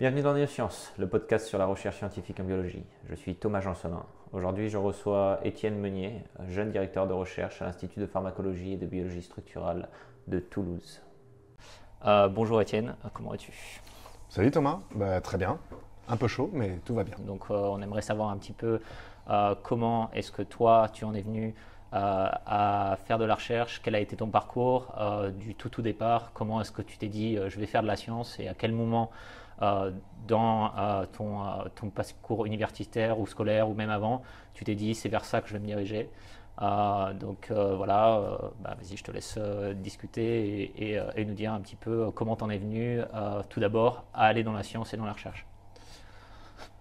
Bienvenue dans Neosciences, le podcast sur la recherche scientifique en biologie. Je suis Thomas Jansonin. Aujourd'hui, je reçois Étienne Meunier, jeune directeur de recherche à l'Institut de pharmacologie et de biologie structurale de Toulouse. Euh, bonjour Étienne, comment vas-tu Salut Thomas, bah, très bien. Un peu chaud, mais tout va bien. Donc euh, on aimerait savoir un petit peu euh, comment est-ce que toi, tu en es venu à faire de la recherche, quel a été ton parcours du tout tout départ, comment est-ce que tu t'es dit je vais faire de la science et à quel moment euh, dans euh, ton, euh, ton, parcours universitaire ou scolaire ou même avant, tu t'es dit c'est vers ça que je vais me diriger. donc voilà, bah, vas-y, je te laisse discuter et, et, nous dire un petit peu comment t'en es venu tout d'abord à aller dans la science et dans la recherche.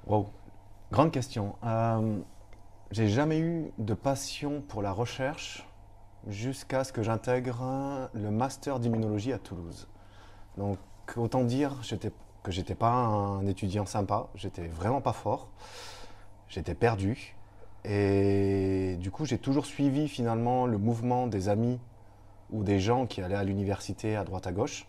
Wow, grande question. J'ai jamais eu de passion pour la recherche jusqu'à ce que j'intègre le master d'immunologie à Toulouse. Donc autant dire, j'étais que j'étais pas un étudiant sympa, j'étais vraiment pas fort, j'étais perdu. Et du coup, j'ai toujours suivi finalement le mouvement des amis ou des gens qui allaient à l'université à droite à gauche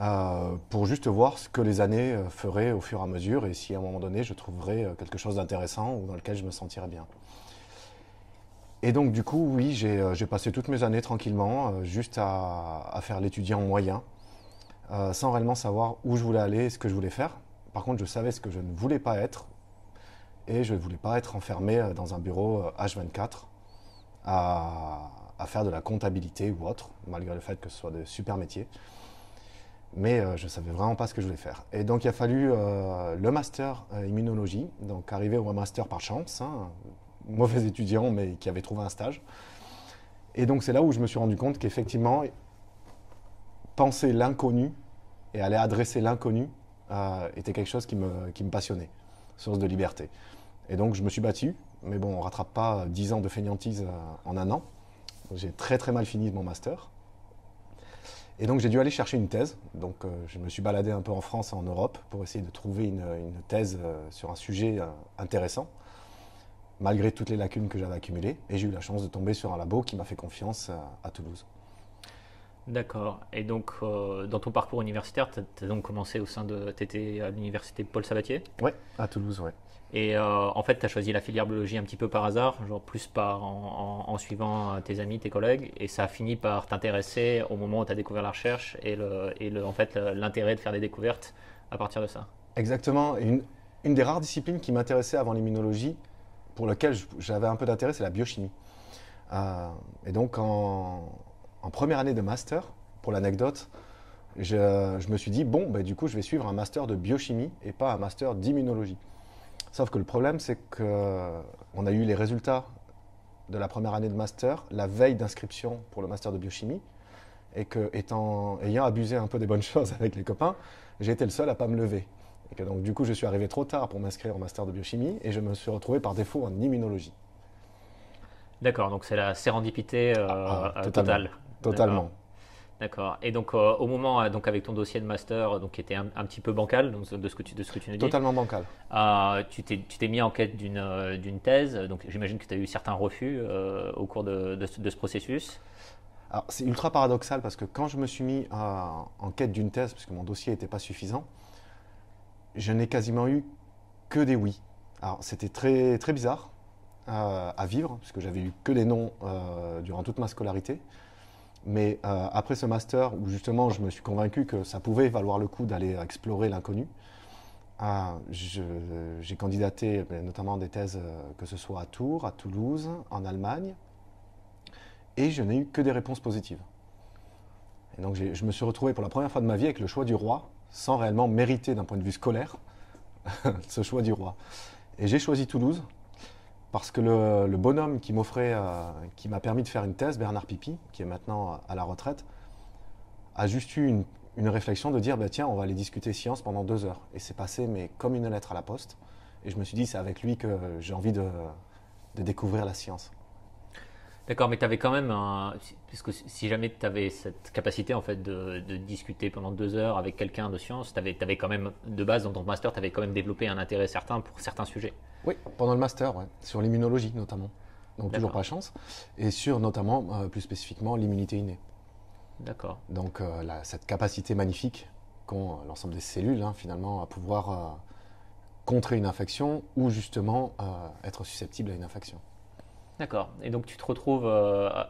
euh, pour juste voir ce que les années euh, feraient au fur et à mesure et si à un moment donné je trouverais euh, quelque chose d'intéressant ou dans lequel je me sentirais bien. Et donc du coup, oui, j'ai passé toutes mes années tranquillement, juste à, à faire l'étudiant moyen. Euh, sans réellement savoir où je voulais aller, ce que je voulais faire. Par contre, je savais ce que je ne voulais pas être et je ne voulais pas être enfermé euh, dans un bureau H24 euh, à, faire de la comptabilité ou autre, malgré le fait que ce soit de super métiers. Mais je ne savais vraiment pas ce que je voulais faire. Et donc il a fallu le master immunologie, donc arriver au master par chance, hein, mauvais étudiant mais qui avait trouvé un stage. Et donc c'est là où je me suis rendu compte qu'effectivement penser l'inconnu et aller adresser l'inconnu euh, était quelque chose qui me, passionnait, source de liberté. Et donc je me suis battu, mais bon, on ne rattrape pas 10 euh, ans de fainéantise euh, en un an. J'ai très très mal fini mon master. Et donc j'ai dû aller chercher une thèse. Donc je me suis baladé un peu en France et en Europe pour essayer de trouver une, thèse sur un sujet intéressant, malgré toutes les lacunes que j'avais accumulées. Et j'ai eu la chance de tomber sur un labo qui m'a fait confiance à Toulouse. D'accord. Et donc, euh, dans ton parcours universitaire, tu as, donc commencé au sein de. Tu étais à l'université Paul Sabatier Ouais, à Toulouse, ouais. Et euh, en fait, tu as choisi la filière biologie un petit peu par hasard, genre plus par en, suivant euh, tes amis, tes collègues, et ça a fini par t'intéresser au moment où tu as découvert la recherche et, le, et le, en fait l'intérêt de faire des découvertes à partir de ça. Exactement. Une, une des rares disciplines qui m'intéressait avant l'immunologie, pour laquelle j'avais un peu d'intérêt, c'est la biochimie. et donc, en, en première année de master, pour l'anecdote, je, me suis dit, bon, bah, du coup, je vais suivre un master de biochimie et pas un master d'immunologie. Sauf que le problème, c'est qu'on a eu les résultats de la première année de master la veille d'inscription pour le master de biochimie et que étant, ayant abusé un peu des bonnes choses avec les copains, j'ai été le seul à pas me lever. Et que donc du coup, je suis arrivé trop tard pour m'inscrire en master de biochimie et je me suis retrouvé par défaut en immunologie. D'accord, donc c'est la sérendipité euh, ah, ah, euh, totale. Totalement. D'accord. Et donc, euh, au moment, euh, donc avec ton dossier de master, euh, donc, qui était un, petit peu bancal, donc, de, ce que tu, de ce que tu nous dis. Totalement bancal. tu t'es mis en quête d'une thèse. Donc, j'imagine que tu as eu certains refus au cours de, de, ce processus. Alors, c'est ultra paradoxal parce que quand je me suis mis en quête d'une thèse, parce que mon dossier n'était pas suffisant, je n'ai quasiment eu que des oui. Alors, c'était très, très bizarre à vivre, parce que j'avais eu que des non durant toute ma scolarité. Mais euh, après ce master, où justement je me suis convaincu que ça pouvait valoir le coup d'aller explorer l'inconnu, euh, j'ai candidaté ben, notamment des thèses euh, que ce soit à Tours, à Toulouse, en Allemagne, et je n'ai eu que des réponses positives. Et donc je me suis retrouvé pour la première fois de ma vie avec le choix du roi, sans réellement mériter d'un point de vue scolaire ce choix du roi. Et j'ai choisi Toulouse parce que le, bonhomme qui m'offrait, euh, qui m'a permis de faire une thèse, Bernard Pipi, qui est maintenant à la retraite, a juste eu une, réflexion de dire bah, tiens, on va aller discuter science pendant deux heures. Et c'est passé, mais comme une lettre à la poste. Et je me suis dit c'est avec lui que j'ai envie de, découvrir la science. D'accord, mais tu avais quand même Puisque si jamais tu avais cette capacité en fait de, discuter pendant deux heures avec quelqu'un de science, tu avais, avais quand même, de base dans ton master, tu avais quand même développé un intérêt certain pour certains sujets. Oui, pendant le master, sur l'immunologie notamment. Donc toujours pas chance. Et sur notamment, euh, plus spécifiquement, l'immunité innée. D'accord. Donc euh, cette capacité magnifique qu'ont euh, l'ensemble des cellules hein, finalement à pouvoir contrer une infection ou justement être susceptible à une infection. D'accord. Et donc tu te retrouves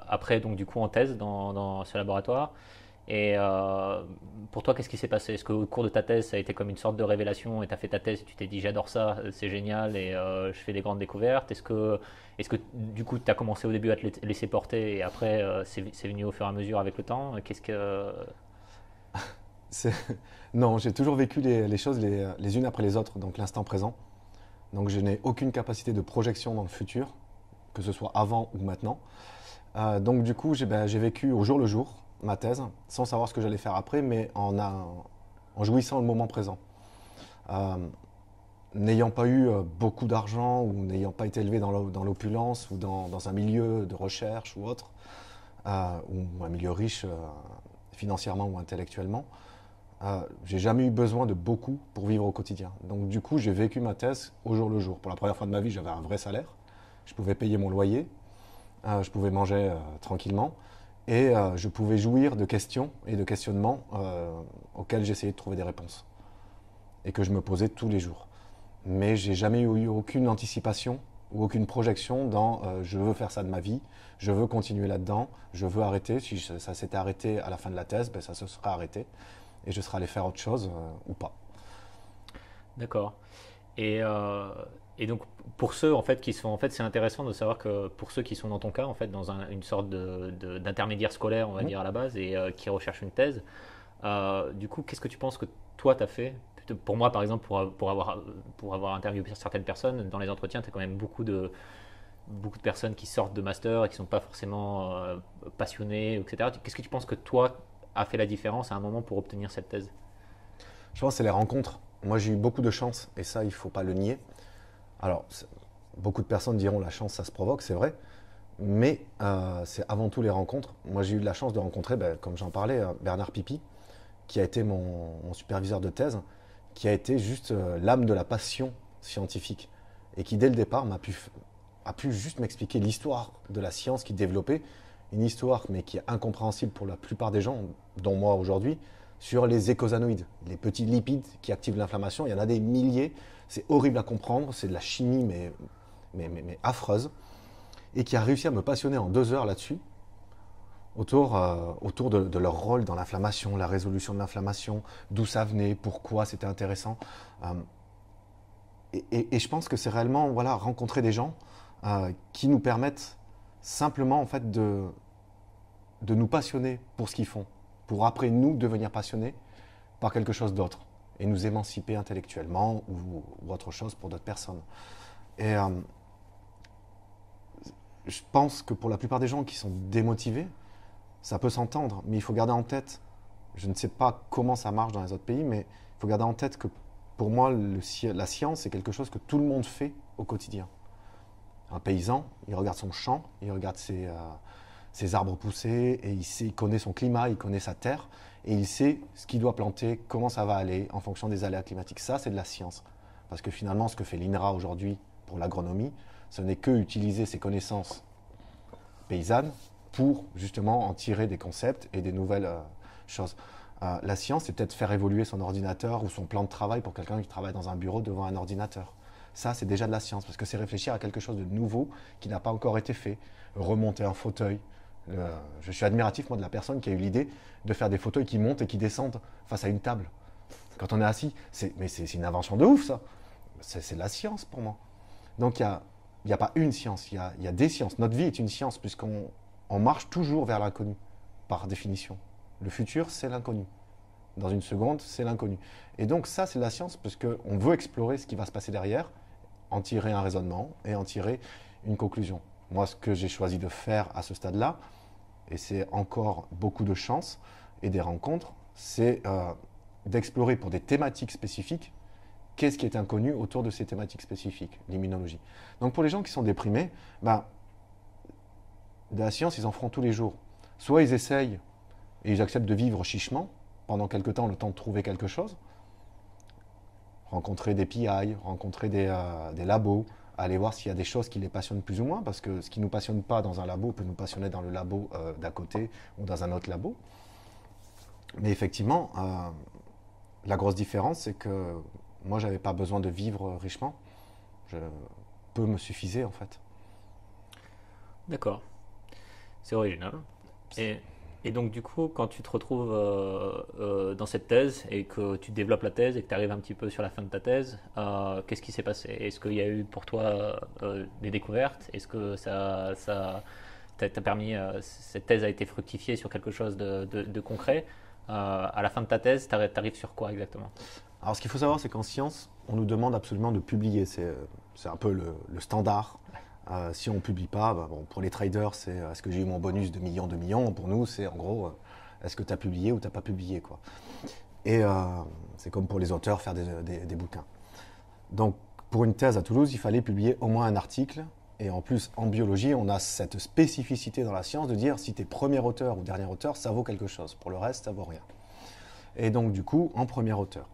après donc du coup en thèse dans ce laboratoire. Et euh, pour toi, qu'est-ce qui s'est passé Est-ce qu'au cours de ta thèse, ça a été comme une sorte de révélation et tu as fait ta thèse et tu t'es dit j'adore ça, c'est génial et euh, je fais des grandes découvertes Est-ce que, est que du coup, tu as commencé au début à te laisser porter et après, euh, c'est venu au fur et à mesure avec le temps Qu'est-ce que. Non, j'ai toujours vécu les, choses les, unes après les autres, donc l'instant présent. Donc je n'ai aucune capacité de projection dans le futur, que ce soit avant ou maintenant. donc du coup, ben, j'ai vécu au jour le jour ma thèse, sans savoir ce que j'allais faire après, mais en, jouissant le moment présent. Euh, n'ayant pas eu euh, beaucoup d'argent ou n'ayant pas été élevé dans l'opulence ou dans, un milieu de recherche ou autre, euh, ou un milieu riche financièrement ou intellectuellement, j'ai jamais eu besoin de beaucoup pour vivre au quotidien. Donc du coup, j'ai vécu ma thèse au jour le jour. Pour la première fois de ma vie, j'avais un vrai salaire. Je pouvais payer mon loyer. je pouvais manger tranquillement et euh, je pouvais jouir de questions et de questionnements euh, auxquels j'essayais de trouver des réponses et que je me posais tous les jours. Mais j'ai jamais eu, aucune anticipation ou aucune projection dans euh, je veux faire ça de ma vie, je veux continuer là-dedans, je veux arrêter. Si ça s'était arrêté à la fin de la thèse, ben, ça se sera arrêté et je serais allé faire autre chose ou pas. D'accord. Et, et donc pour ceux en fait qui sont en fait c'est intéressant de savoir que pour ceux qui sont dans ton cas en fait dans une sorte d'intermédiaire de, scolaire on va mmh. dire à la base et euh, qui recherchent une thèse euh, du coup qu'est-ce que tu penses que toi tu as fait pour moi par exemple pour, pour, avoir pour avoir interviewé certaines personnes dans les entretiens tu as quand même beaucoup de beaucoup de personnes qui sortent de master et qui sont pas forcément euh, passionnées etc qu'est-ce que tu penses que toi a fait la différence à un moment pour obtenir cette thèse je pense que c'est les rencontres moi j'ai eu beaucoup de chance et ça il faut pas le nier alors, beaucoup de personnes diront la chance, ça se provoque, c'est vrai. Mais euh, c'est avant tout les rencontres. Moi, j'ai eu la chance de rencontrer, ben, comme j'en parlais, euh, Bernard Pipi, qui a été mon, superviseur de thèse, qui a été juste euh, l'âme de la passion scientifique et qui, dès le départ, a pu juste m'expliquer l'histoire de la science qui développait, une histoire, mais qui est incompréhensible pour la plupart des gens, dont moi aujourd'hui, sur les écosanoïdes, les petits lipides qui activent l'inflammation. Il y en a des milliers c'est horrible à comprendre, c'est de la chimie mais, mais, mais, affreuse, et qui a réussi à me passionner en deux heures là-dessus, autour, euh, autour de, leur rôle dans l'inflammation, la résolution de l'inflammation, d'où ça venait, pourquoi c'était intéressant. Euh, et, je pense que c'est réellement voilà, rencontrer des gens euh, qui nous permettent simplement en fait de, de nous passionner pour ce qu'ils font, pour après nous devenir passionnés par quelque chose d'autre et nous émanciper intellectuellement ou, autre chose pour d'autres personnes. Et euh, je pense que pour la plupart des gens qui sont démotivés, ça peut s'entendre, mais il faut garder en tête, je ne sais pas comment ça marche dans les autres pays, mais il faut garder en tête que pour moi, le, la science, c'est quelque chose que tout le monde fait au quotidien. Un paysan, il regarde son champ, il regarde ses, euh, arbres pousser, et il, sait, il connaît son climat, il connaît sa terre, et il sait ce qu'il doit planter, comment ça va aller en fonction des aléas climatiques. Ça, c'est de la science. Parce que finalement, ce que fait l'INRA aujourd'hui pour l'agronomie, ce n'est que utiliser ses connaissances paysannes pour justement en tirer des concepts et des nouvelles euh, choses. Euh, la science, c'est peut-être faire évoluer son ordinateur ou son plan de travail pour quelqu'un qui travaille dans un bureau devant un ordinateur. Ça, c'est déjà de la science, parce que c'est réfléchir à quelque chose de nouveau qui n'a pas encore été fait. Remonter un fauteuil, euh, je suis admiratif, moi, de la personne qui a eu l'idée de faire des fauteuils qui montent et qui descendent face à une table. Quand on est assis, c'est, mais c'est, une invention de ouf, ça. C'est, la science pour moi. Donc, il n'y a, a pas une science, il y a, des sciences. Notre vie est une science, puisqu'on marche toujours vers l'inconnu, par définition. Le futur, c'est l'inconnu. Dans une seconde, c'est l'inconnu. Et donc, ça, c'est la science, puisqu'on veut explorer ce qui va se passer derrière, en tirer un raisonnement et en tirer une conclusion. Moi, ce que j'ai choisi de faire à ce stade-là, et c'est encore beaucoup de chance et des rencontres, c'est euh, d'explorer pour des thématiques spécifiques qu'est-ce qui est inconnu autour de ces thématiques spécifiques, l'immunologie. Donc pour les gens qui sont déprimés, ben, de la science, ils en feront tous les jours. Soit ils essayent et ils acceptent de vivre chichement pendant quelque temps, le temps de trouver quelque chose, rencontrer des PI, rencontrer des euh, labos, aller voir s'il y a des choses qui les passionnent plus ou moins, parce que ce qui ne nous passionne pas dans un labo peut nous passionner dans le labo euh, d'à côté ou dans un autre labo. Mais effectivement, euh, la grosse différence, c'est que moi, je n'avais pas besoin de vivre richement. Je, peux me suffisait, en fait. D'accord. C'est original. Et et donc, du coup, quand tu te retrouves euh, euh, dans cette thèse et que tu développes la thèse et que tu arrives un petit peu sur la fin de ta thèse, euh, qu'est-ce qui s'est passé Est-ce qu'il y a eu pour toi des découvertes Est-ce que ça, permis, cette thèse a été fructifiée sur quelque chose de, concret À la fin de ta thèse, tu arrives sur quoi exactement Alors, ce qu'il faut savoir, c'est qu'en science, on nous demande absolument de publier. C'est un peu le, standard. Euh, si on ne publie pas, bah pour les traders, c'est euh, est-ce que j'ai eu mon bonus de millions, de millions Pour nous, c'est en gros, euh, est-ce que tu as publié ou tu n'as pas publié quoi. Et c'est comme pour les auteurs, faire des, des, bouquins. Donc, pour une thèse à Toulouse, il fallait publier au moins un article. Et en plus, en biologie, on a cette spécificité dans la science de dire si tu es premier auteur ou dernier auteur, ça vaut quelque chose. Pour le reste, ça vaut rien. Et donc, du coup, en premier auteur.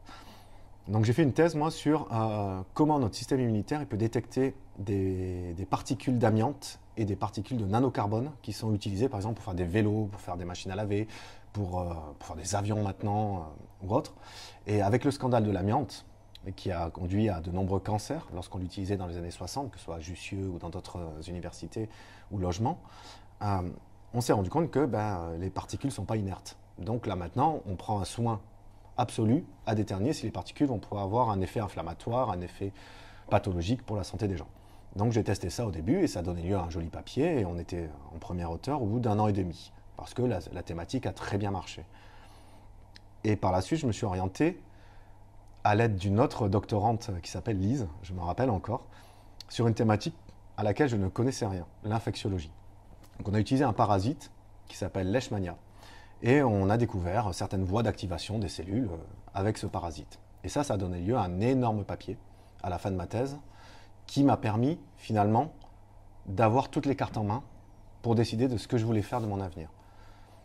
Donc j'ai fait une thèse, moi, sur euh, comment notre système immunitaire peut détecter des, particules d'amiante et des particules de nanocarbone qui sont utilisées, par exemple, pour faire des vélos, pour faire des machines à laver, pour, euh, faire des avions maintenant euh, ou autre. Et avec le scandale de l'amiante, qui a conduit à de nombreux cancers lorsqu'on l'utilisait dans les années 60, que ce soit à Jussieu ou dans d'autres universités ou logements, on s'est rendu compte que ben, les particules ne sont pas inertes. Donc là maintenant, on prend un soin absolue à déterminer si les particules vont pouvoir avoir un effet inflammatoire, un effet pathologique pour la santé des gens. Donc j'ai testé ça au début et ça a donné lieu à un joli papier et on était en première hauteur au bout d'un an et demi parce que la, thématique a très bien marché. Et par la suite, je me suis orienté à l'aide d'une autre doctorante qui s'appelle Lise, je me rappelle encore, sur une thématique à laquelle je ne connaissais rien, l'infectiologie. Donc on a utilisé un parasite qui s'appelle Leishmania, et on a découvert certaines voies d'activation des cellules euh, avec ce parasite. Et ça, ça a donné lieu à un énorme papier à la fin de ma thèse qui m'a permis finalement d'avoir toutes les cartes en main pour décider de ce que je voulais faire de mon avenir.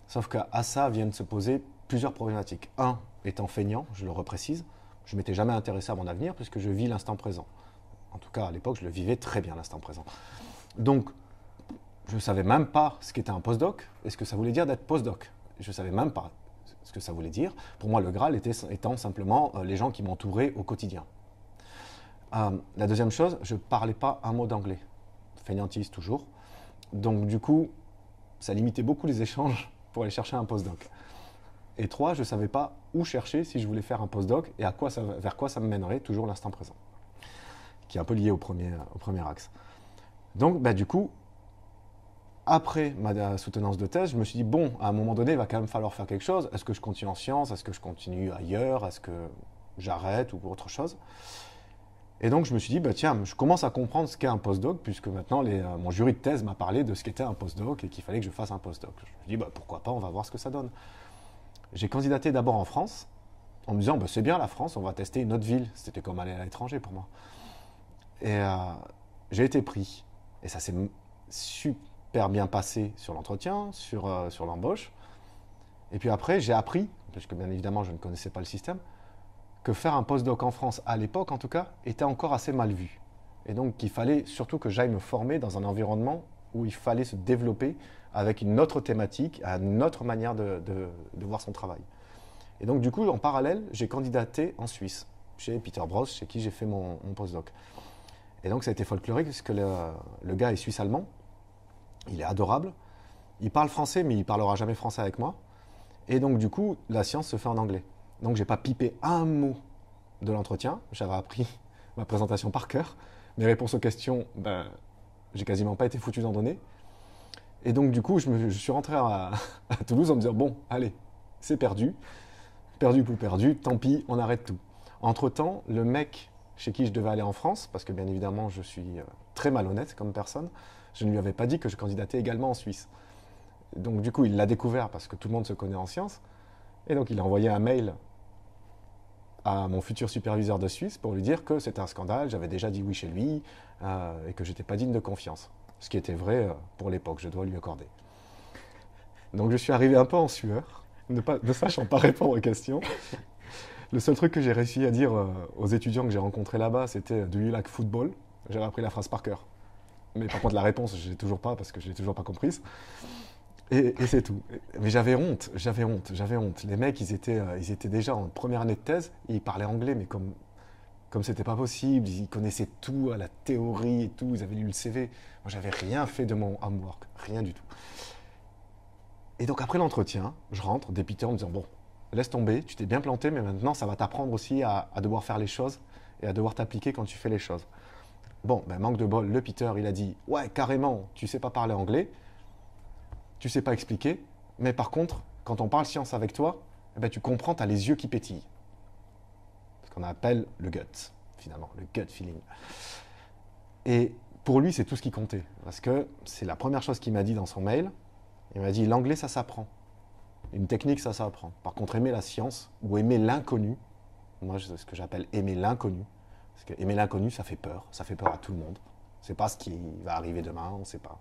Sauf qu'à ça viennent se poser plusieurs problématiques. Un, étant feignant, je le reprécise, je m'étais jamais intéressé à mon avenir puisque je vis l'instant présent. En tout cas, à l'époque, je le vivais très bien l'instant présent. Donc, je ne savais même pas ce qu'était un postdoc et ce que ça voulait dire d'être postdoc je ne savais même pas ce que ça voulait dire. Pour moi, le Graal était, étant simplement euh, les gens qui m'entouraient au quotidien. Euh, la deuxième chose, je ne parlais pas un mot d'anglais. Fainéantise toujours. Donc du coup, ça limitait beaucoup les échanges pour aller chercher un postdoc. Et trois, je ne savais pas où chercher si je voulais faire un postdoc et à quoi ça, vers quoi ça me mènerait, toujours l'instant présent, qui est un peu lié au premier, au premier axe. Donc bah, du coup, après ma euh, soutenance de thèse, je me suis dit, bon, à un moment donné, il va quand même falloir faire quelque chose. Est-ce que je continue en sciences Est-ce que je continue ailleurs Est-ce que j'arrête ou autre chose Et donc, je me suis dit, bah, tiens, je commence à comprendre ce qu'est un postdoc, puisque maintenant, euh, mon jury de thèse m'a parlé de ce qu'était un postdoc et qu'il fallait que je fasse un postdoc. Je me suis dit, bah, pourquoi pas, on va voir ce que ça donne. J'ai candidaté d'abord en France, en me disant, bah, c'est bien la France, on va tester une autre ville. C'était comme aller à l'étranger pour moi. Et euh, j'ai été pris. Et ça s'est super super bien passé sur l'entretien, sur, euh, sur l'embauche. Et puis après, j'ai appris, puisque bien évidemment je ne connaissais pas le système, que faire un postdoc en France, à l'époque en tout cas, était encore assez mal vu. Et donc qu'il fallait surtout que j'aille me former dans un environnement où il fallait se développer avec une autre thématique, à une autre manière de, voir son travail. Et donc du coup, en parallèle, j'ai candidaté en Suisse, chez Peter Bros, chez qui j'ai fait mon, post postdoc. Et donc ça a été folklorique, puisque le, le gars est suisse-allemand, il est adorable. Il parle français, mais il parlera jamais français avec moi. Et donc, du coup, la science se fait en anglais. Donc, j'ai pas pipé un mot de l'entretien. J'avais appris ma présentation par cœur. Mes réponses aux questions, ben, j'ai quasiment pas été foutu d'en donner. Et donc, du coup, je, suis rentré à, à, Toulouse en me disant bon, allez, c'est perdu. Perdu pour perdu, tant pis, on arrête tout. Entre temps, le mec chez qui je devais aller en France, parce que bien évidemment, je suis euh, très malhonnête comme personne, je ne lui avais pas dit que je candidatais également en Suisse. Donc du coup, il l'a découvert parce que tout le monde se connaît en sciences. Et donc il a envoyé un mail à mon futur superviseur de Suisse pour lui dire que c'était un scandale, j'avais déjà dit oui chez lui euh, et que je n'étais pas digne de confiance. Ce qui était vrai euh, pour l'époque, je dois lui accorder. Donc je suis arrivé un peu en sueur, ne, pas, ne sachant pas répondre aux questions. Le seul truc que j'ai réussi à dire euh, aux étudiants que j'ai rencontrés là-bas, c'était Do you like football J'avais appris la phrase par cœur. Mais par contre, la réponse, je l'ai toujours pas parce que je l'ai toujours pas comprise. Et, c'est tout. Mais j'avais honte, j'avais honte, j'avais honte. Les mecs, ils étaient, euh, ils étaient déjà en première année de thèse, ils parlaient anglais, mais comme comme c'était pas possible, ils connaissaient tout à la théorie et tout, ils avaient lu le CV. Moi, j'avais rien fait de mon homework, rien du tout. Et donc après l'entretien, je rentre dépité en me disant bon, laisse tomber, tu t'es bien planté, mais maintenant ça va t'apprendre aussi à, devoir faire les choses et à devoir t'appliquer quand tu fais les choses. Bon, ben manque de bol, le Peter, il a dit Ouais, carrément, tu sais pas parler anglais, tu sais pas expliquer, mais par contre, quand on parle science avec toi, eh ben tu comprends, tu as les yeux qui pétillent. Ce qu'on appelle le gut, finalement, le gut feeling. Et pour lui, c'est tout ce qui comptait. Parce que c'est la première chose qu'il m'a dit dans son mail. Il m'a dit L'anglais, ça s'apprend. Une technique, ça s'apprend. Par contre, aimer la science ou aimer l'inconnu, moi, c'est ce que j'appelle aimer l'inconnu, parce que aimer l'inconnu, ça fait peur. Ça fait peur à tout le monde. C'est pas ce qui va arriver demain, on ne sait pas.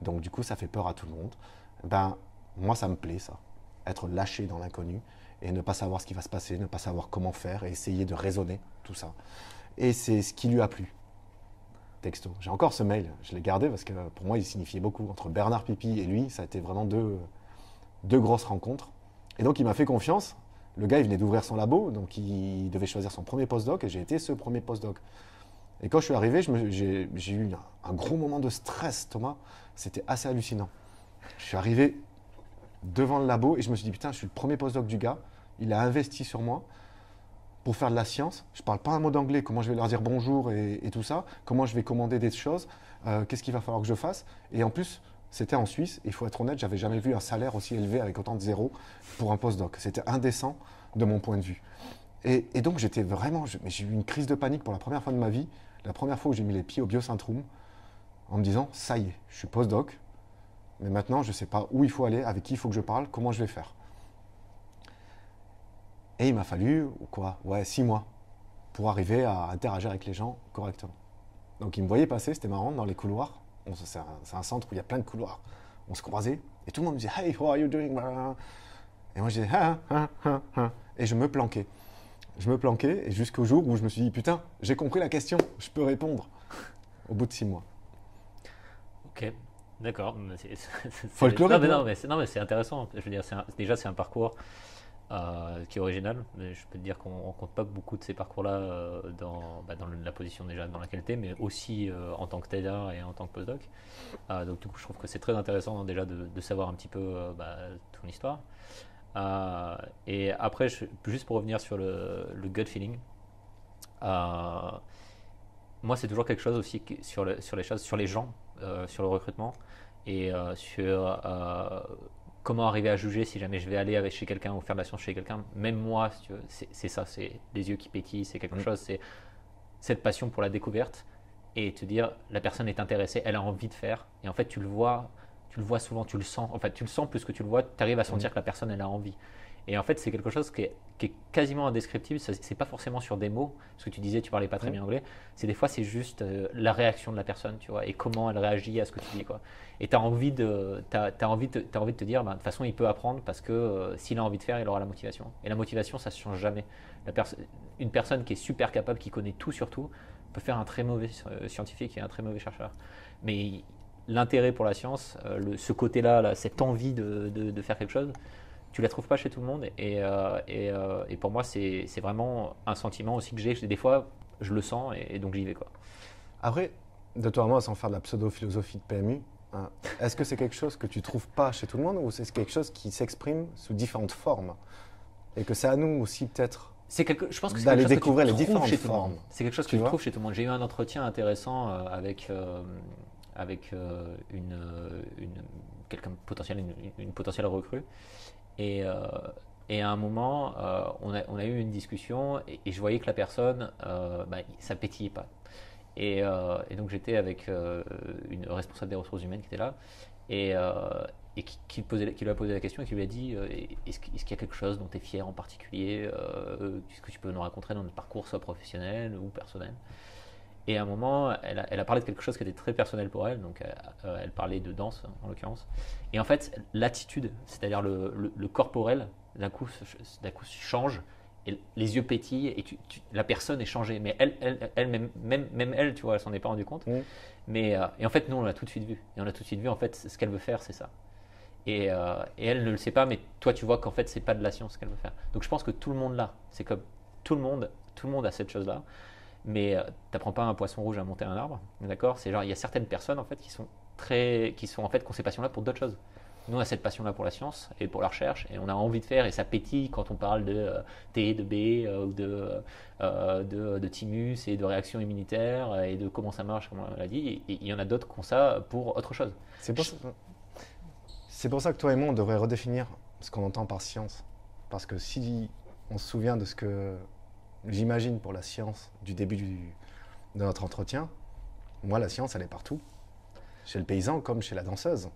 Donc du coup, ça fait peur à tout le monde. Ben, moi, ça me plaît, ça. Être lâché dans l'inconnu et ne pas savoir ce qui va se passer, ne pas savoir comment faire et essayer de raisonner tout ça. Et c'est ce qui lui a plu. Texto. J'ai encore ce mail, je l'ai gardé parce que pour moi, il signifiait beaucoup. Entre Bernard Pipi et lui, ça a été vraiment deux, deux grosses rencontres. Et donc, il m'a fait confiance le gars, il venait d'ouvrir son labo, donc il devait choisir son premier postdoc, et j'ai été ce premier postdoc. Et quand je suis arrivé, j'ai eu un, gros moment de stress, Thomas. C'était assez hallucinant. Je suis arrivé devant le labo et je me suis dit, putain, je suis le premier postdoc du gars. Il a investi sur moi pour faire de la science. Je ne parle pas un mot d'anglais. Comment je vais leur dire bonjour et, tout ça Comment je vais commander des choses euh, Qu'est-ce qu'il va falloir que je fasse Et en plus, c'était en Suisse. Il faut être honnête, j'avais jamais vu un salaire aussi élevé avec autant de zéros pour un postdoc. C'était indécent de mon point de vue. Et, donc j'étais vraiment, j'ai eu une crise de panique pour la première fois de ma vie, la première fois où j'ai mis les pieds au biocentrum, en me disant ça y est, je suis postdoc, mais maintenant je ne sais pas où il faut aller, avec qui il faut que je parle, comment je vais faire. Et il m'a fallu, quoi, ouais, six mois pour arriver à interagir avec les gens correctement. Donc ils me voyaient passer, c'était marrant, dans les couloirs, c'est un, centre où il y a plein de couloirs. On se croisait et tout le monde me disait Hey, how are you doing Et moi je disais ah ah, ah, ah, ah, Et je me planquais. Je me planquais et jusqu'au jour où je me suis dit Putain, j'ai compris la question, je peux répondre. Au bout de six mois. Ok. D'accord. Folklorique. Non, mais, c'est intéressant. Je veux dire, déjà, c'est un parcours euh, qui est original. Mais je peux te dire qu'on ne rencontre pas beaucoup de ces parcours-là euh, dans, bah, dans, la position déjà dans laquelle tu mais aussi euh, en tant que TEDA et en tant que postdoc. donc du coup, je trouve que c'est très intéressant hein, déjà de, savoir un petit peu bah, ton histoire. et après, juste pour revenir sur le, gut feeling, moi c'est toujours quelque chose aussi sur, sur les choses, sur les gens, sur le recrutement et sur comment arriver à juger si jamais je vais aller avec chez quelqu'un ou faire de la science chez quelqu'un, même moi, c'est ça, c'est les yeux qui pétillent, c'est quelque mm. chose, c'est cette passion pour la découverte et te dire la personne est intéressée, elle a envie de faire, et en fait tu le vois, tu le vois souvent, tu le sens, en fait tu le sens plus que tu le vois, tu arrives à sentir mm. que la personne elle a envie. Et en fait, c'est quelque chose qui est, quasiment indescriptible. C'est pas forcément sur des mots, Ce que tu disais, tu parlais pas très bien anglais. C'est des fois, c'est juste euh, la réaction de la personne, tu vois, et comment elle réagit à ce que tu dis, quoi. Et tu as envie de, as, envie as envie de te dire, bah, de toute façon, il peut apprendre parce que euh, s'il a envie de faire, il aura la motivation. Et la motivation, ça se change jamais. une personne qui est super capable, qui connaît tout sur tout, peut faire un très mauvais euh, scientifique et un très mauvais chercheur. Mais l'intérêt pour la science, ce côté-là, cette envie de, de faire quelque chose, tu la trouves pas chez tout le monde. Et, euh, euh, et, pour moi, c'est vraiment un sentiment aussi que j'ai. Des fois, je le sens et, donc j'y vais. Quoi. Après, de toi à moi, sans faire de la pseudo-philosophie de PMU, hein, est-ce que c'est quelque chose que tu trouves pas chez tout le monde ou c'est quelque chose qui s'exprime sous différentes formes Et que c'est à nous aussi peut-être c'est quelque, je pense que c'est découvrir les différentes formes. C'est quelque chose que tu je trouve chez tout le monde. J'ai eu un entretien intéressant euh, avec, avec une, une quelqu'un potentiel, une, une, potentielle recrue euh, et, à un moment, euh, on, a, eu une discussion et, je voyais que la personne, euh, bah, ça pétillait pas. Et, euh, donc j'étais avec une responsable des ressources humaines qui était là et, qui, lui a posé la question et qui lui a dit Est-ce qu'il y a quelque chose dont tu es fier en particulier Est-ce que tu peux nous raconter dans notre parcours, soit professionnel ou personnel et à un moment, elle a, parlé de quelque chose qui était très personnel pour elle, donc elle parlait de danse en l'occurrence. Et en fait, l'attitude, c'est-à-dire le, corporel, d'un coup, d'un coup change, et les yeux pétillent, et la personne est changée. Mais elle, elle, même, même, elle, tu vois, elle s'en est pas rendue compte. Mmh. Mais, euh, et en fait, nous, on l'a tout de suite vu. Et on a tout de suite vu, en fait, ce qu'elle veut faire, c'est ça. Euh, et, elle ne le sait pas, mais toi, tu vois qu'en fait, c'est pas de la science qu'elle veut faire. Donc, je pense que tout le monde l'a. c'est comme tout le monde, tout le monde a cette chose-là. Mais euh, tu n'apprends pas un poisson rouge à monter un arbre, d'accord C'est genre, il y a certaines personnes, en fait, qui sont très, qui sont en fait ces passions-là pour d'autres choses. Nous, on a cette passion-là pour la science et pour la recherche, et on a envie de faire, et ça pétille quand on parle de euh, T, de B, euh, euh, de, de, thymus, et de réactions immunitaires, et de comment ça marche, comme on l'a dit. il y en a d'autres qui ont ça pour autre chose. C'est pour, pour, ça que toi et moi, on devrait redéfinir ce qu'on entend par science. Parce que si on se souvient de ce que j'imagine pour la science du début de notre entretien, moi, la science, elle est partout chez le paysan comme chez la danseuse.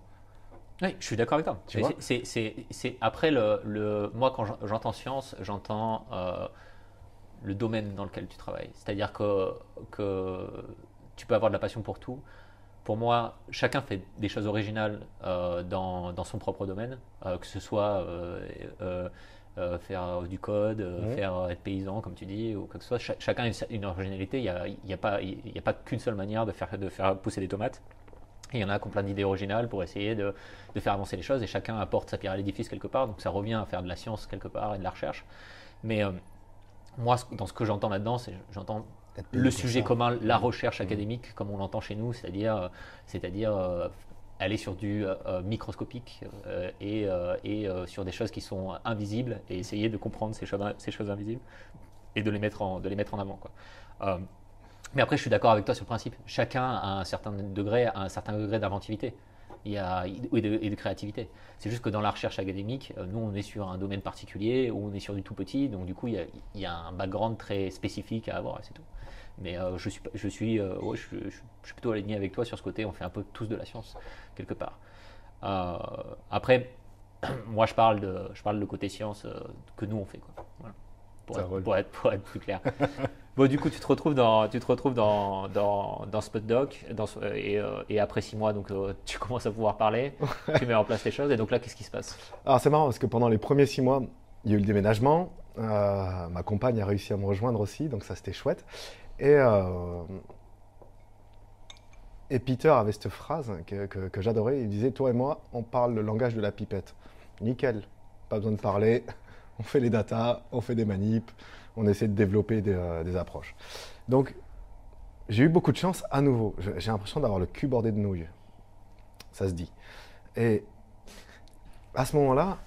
Oui, je suis d'accord avec toi. Tu vois c'est, après le, le, moi quand j'entends science, j'entends euh, le domaine dans lequel tu travailles. C'est-à-dire que, que tu peux avoir de la passion pour tout. Pour moi, chacun fait des choses originales euh, dans, dans, son propre domaine, euh, que ce soit faire du code, mmh. faire être paysan, comme tu dis, ou quoi que ce soit. chacun a une, originalité. Il n'y a, y a, pas, a pas qu'une seule manière de faire, de faire pousser des tomates il y en a qui ont plein d'idées originales pour essayer de, faire avancer les choses et chacun apporte sa pierre à l'édifice quelque part. Donc ça revient à faire de la science quelque part et de la recherche. Mais euh, moi, dans ce que j'entends là-dedans, c'est j'entends le sujet commun, la mmh. recherche mmh. académique, comme on l'entend chez nous, c'est-à-dire, euh, euh, aller sur du microscopique et, sur des choses qui sont invisibles et essayer de comprendre ces choses, ces choses invisibles et de les mettre en, de les mettre en avant. Quoi. Mais après, je suis d'accord avec toi sur le principe. Chacun a un certain degré, un certain degré d'inventivité et, de, créativité. C'est juste que dans la recherche académique, euh, nous, on est sur un domaine particulier où on est sur du tout petit. Donc, du coup, il y a, un background très spécifique à avoir, c'est tout. Mais euh, je suis, je suis, euh, je, suis plutôt aligné avec toi sur ce côté. On fait un peu tous de la science, quelque part. après, moi, je parle, de, je parle de côté science que nous, on fait. Quoi. Pour, pour, être, pour, être, plus clair. Bon, du coup, tu te retrouves dans, tu te retrouves dans, dans, SpotDoc euh, et, après six mois, donc euh, tu commences à pouvoir parler, tu mets en place les choses. Et donc là, qu'est-ce qui se passe Alors, c'est marrant parce que pendant les premiers six mois, il y a eu le déménagement. Euh, ma compagne a réussi à me rejoindre aussi, donc ça, c'était chouette. Et, et Peter avait cette phrase que, que, que j'adorais. Il disait Toi et moi, on parle le langage de la pipette. Nickel, pas besoin de parler. On fait les datas, on fait des manips on essaie de développer euh, des, approches. Donc, j'ai eu beaucoup de chance à nouveau. J'ai l'impression d'avoir le cul bordé de nouilles. Ça se dit. Et à ce moment-là,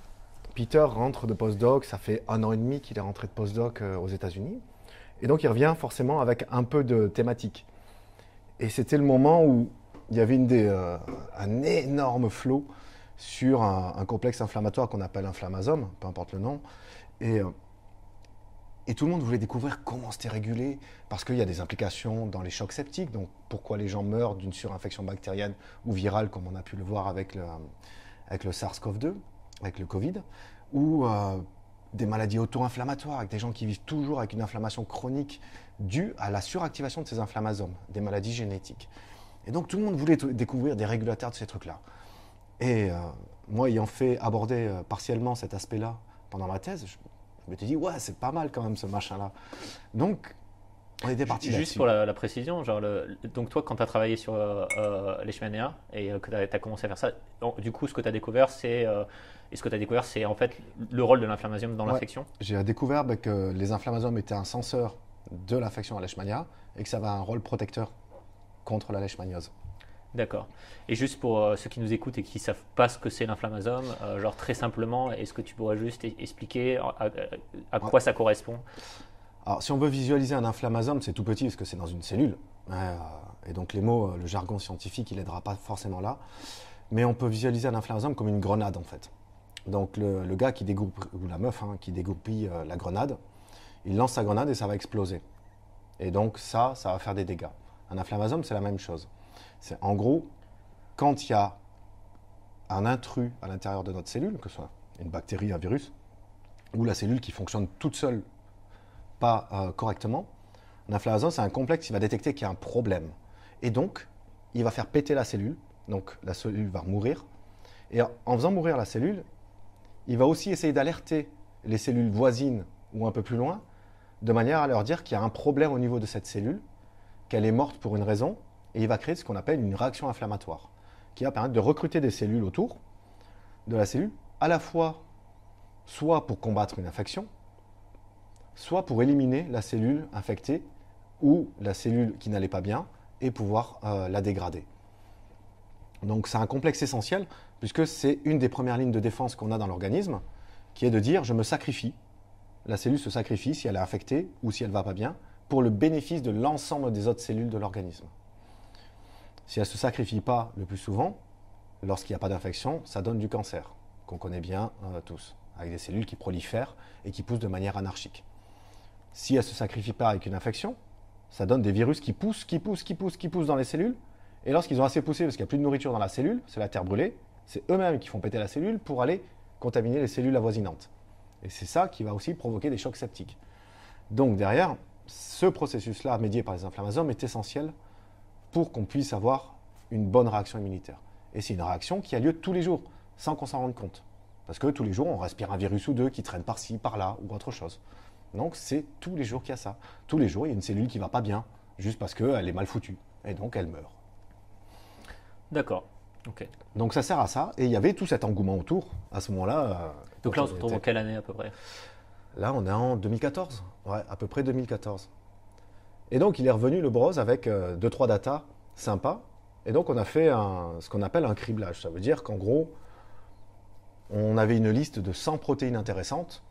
Peter rentre de postdoc. Ça fait un an et demi qu'il est rentré de postdoc euh, aux États-Unis. Et donc, il revient forcément avec un peu de thématique. Et c'était le moment où il y avait une des, euh, un énorme flot sur un, complexe inflammatoire qu'on appelle inflammasome, peu importe le nom. Et. Et tout le monde voulait découvrir comment c'était régulé, parce qu'il y a des implications dans les chocs septiques, donc pourquoi les gens meurent d'une surinfection bactérienne ou virale, comme on a pu le voir avec le, avec le SARS-CoV-2, avec le Covid, ou euh, des maladies auto-inflammatoires, avec des gens qui vivent toujours avec une inflammation chronique due à la suractivation de ces inflammasomes, des maladies génétiques. Et donc tout le monde voulait découvrir des régulateurs de ces trucs-là. Et euh, moi, ayant fait aborder euh, partiellement cet aspect-là pendant ma thèse, mais tu dis, ouais, c'est pas mal quand même ce machin-là. Donc, on était parti Juste pour la, précision, genre donc toi, quand tu as travaillé sur euh, euh et euh, que tu as, commencé à faire ça, donc, du coup, ce que tu as découvert, c'est. Euh, et ce que découvert, c'est en fait le rôle de l'inflammasome dans l'infection J'ai découvert bah, que les inflammasomes étaient un senseur de l'infection à Leishmania et que ça avait un rôle protecteur contre la leishmaniose. D'accord. Et juste pour euh, ceux qui nous écoutent et qui ne savent pas ce que c'est l'inflammasome, euh, genre très simplement, est-ce que tu pourrais juste expliquer euh, à, quoi ça correspond Alors, si on veut visualiser un inflammasome, c'est tout petit parce que c'est dans une cellule. Hein, et donc, les mots, le jargon scientifique, il n'aidera pas forcément là. Mais on peut visualiser un inflammasome comme une grenade, en fait. Donc, le, gars qui dégoupe, ou la meuf hein, qui dégoupille la grenade, il lance sa grenade et ça va exploser. Et donc, ça, ça va faire des dégâts. Un inflammasome, c'est la même chose. C'est en gros, quand il y a un intrus à l'intérieur de notre cellule, que ce soit une bactérie, un virus, ou la cellule qui fonctionne toute seule pas correctement, euh, correctement, l'influenza, c'est un complexe qui va détecter qu'il y a un problème. Et donc, il va faire péter la cellule, donc la cellule va mourir. Et en faisant mourir la cellule, il va aussi essayer d'alerter les cellules voisines ou un peu plus loin, de manière à leur dire qu'il y a un problème au niveau de cette cellule, qu'elle est morte pour une raison, et il va créer ce qu'on appelle une réaction inflammatoire, qui va permettre de recruter des cellules autour de la cellule, à la fois soit pour combattre une infection, soit pour éliminer la cellule infectée ou la cellule qui n'allait pas bien et pouvoir euh, la dégrader. Donc c'est un complexe essentiel, puisque c'est une des premières lignes de défense qu'on a dans l'organisme, qui est de dire je me sacrifie, la cellule se sacrifie si elle est infectée ou si elle ne va pas bien, pour le bénéfice de l'ensemble des autres cellules de l'organisme. Si elle ne se sacrifie pas le plus souvent, lorsqu'il n'y a pas d'infection, ça donne du cancer, qu'on connaît bien euh, tous, avec des cellules qui prolifèrent et qui poussent de manière anarchique. Si elle ne se sacrifie pas avec une infection, ça donne des virus qui poussent, qui poussent, qui poussent, qui poussent dans les cellules. Et lorsqu'ils ont assez poussé, parce qu'il n'y a plus de nourriture dans la cellule, c'est la terre brûlée, c'est eux-mêmes qui font péter la cellule pour aller contaminer les cellules avoisinantes. Et c'est ça qui va aussi provoquer des chocs septiques. Donc derrière, ce processus-là, médié par les inflammasomes, est essentiel pour qu'on puisse avoir une bonne réaction immunitaire. Et c'est une réaction qui a lieu tous les jours, sans qu'on s'en rende compte. Parce que tous les jours, on respire un virus ou deux qui traîne par-ci, par-là, ou autre chose. Donc c'est tous les jours qu'il y a ça. Tous les jours, il y a une cellule qui va pas bien, juste parce qu'elle est mal foutue. Et donc elle meurt. D'accord. Donc ça sert à ça. Et il y avait tout cet engouement autour, à ce moment-là. Euh, donc là, on se retrouve en quelle année à peu près Là, on est en 2014. Ouais, à peu près 2014. Et donc, il est revenu, le Bros avec 2-3 euh, data sympas. Et donc, on a fait ce qu'on appelle un criblage. Ça veut dire qu'en gros, on avait une liste de 100 protéines intéressantes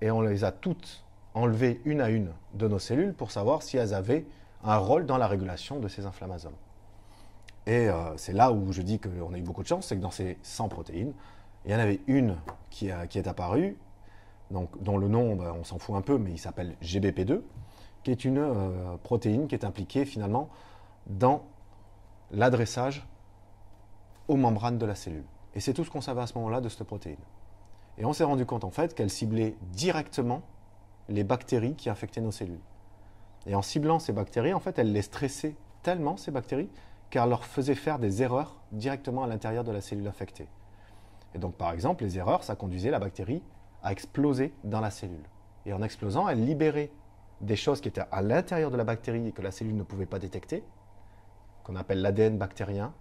et on les a toutes enlevées une à une de nos cellules pour savoir si elles avaient un rôle dans la régulation de ces inflammasomes. Et euh, c'est là où je dis qu'on a eu beaucoup de chance, c'est que dans ces 100 protéines, il y en avait une qui, est apparue, donc, dont le nom, ben, on s'en fout un peu, mais il s'appelle GBP2 qui est une euh, protéine qui est impliquée finalement dans l'adressage aux membranes de la cellule. Et c'est tout ce qu'on savait à ce moment-là de cette protéine. Et on s'est rendu compte en fait qu'elle ciblait directement les bactéries qui infectaient nos cellules. Et en ciblant ces bactéries, en fait, elle les stressait tellement, ces bactéries, car leur faisait faire des erreurs directement à l'intérieur de la cellule infectée. Et donc, par exemple, les erreurs, ça conduisait la bactérie à exploser dans la cellule. Et en explosant, elle libérait des choses qui étaient à l'intérieur de la bactérie et que la cellule ne pouvait pas détecter, qu'on appelle l'ADN bactérien.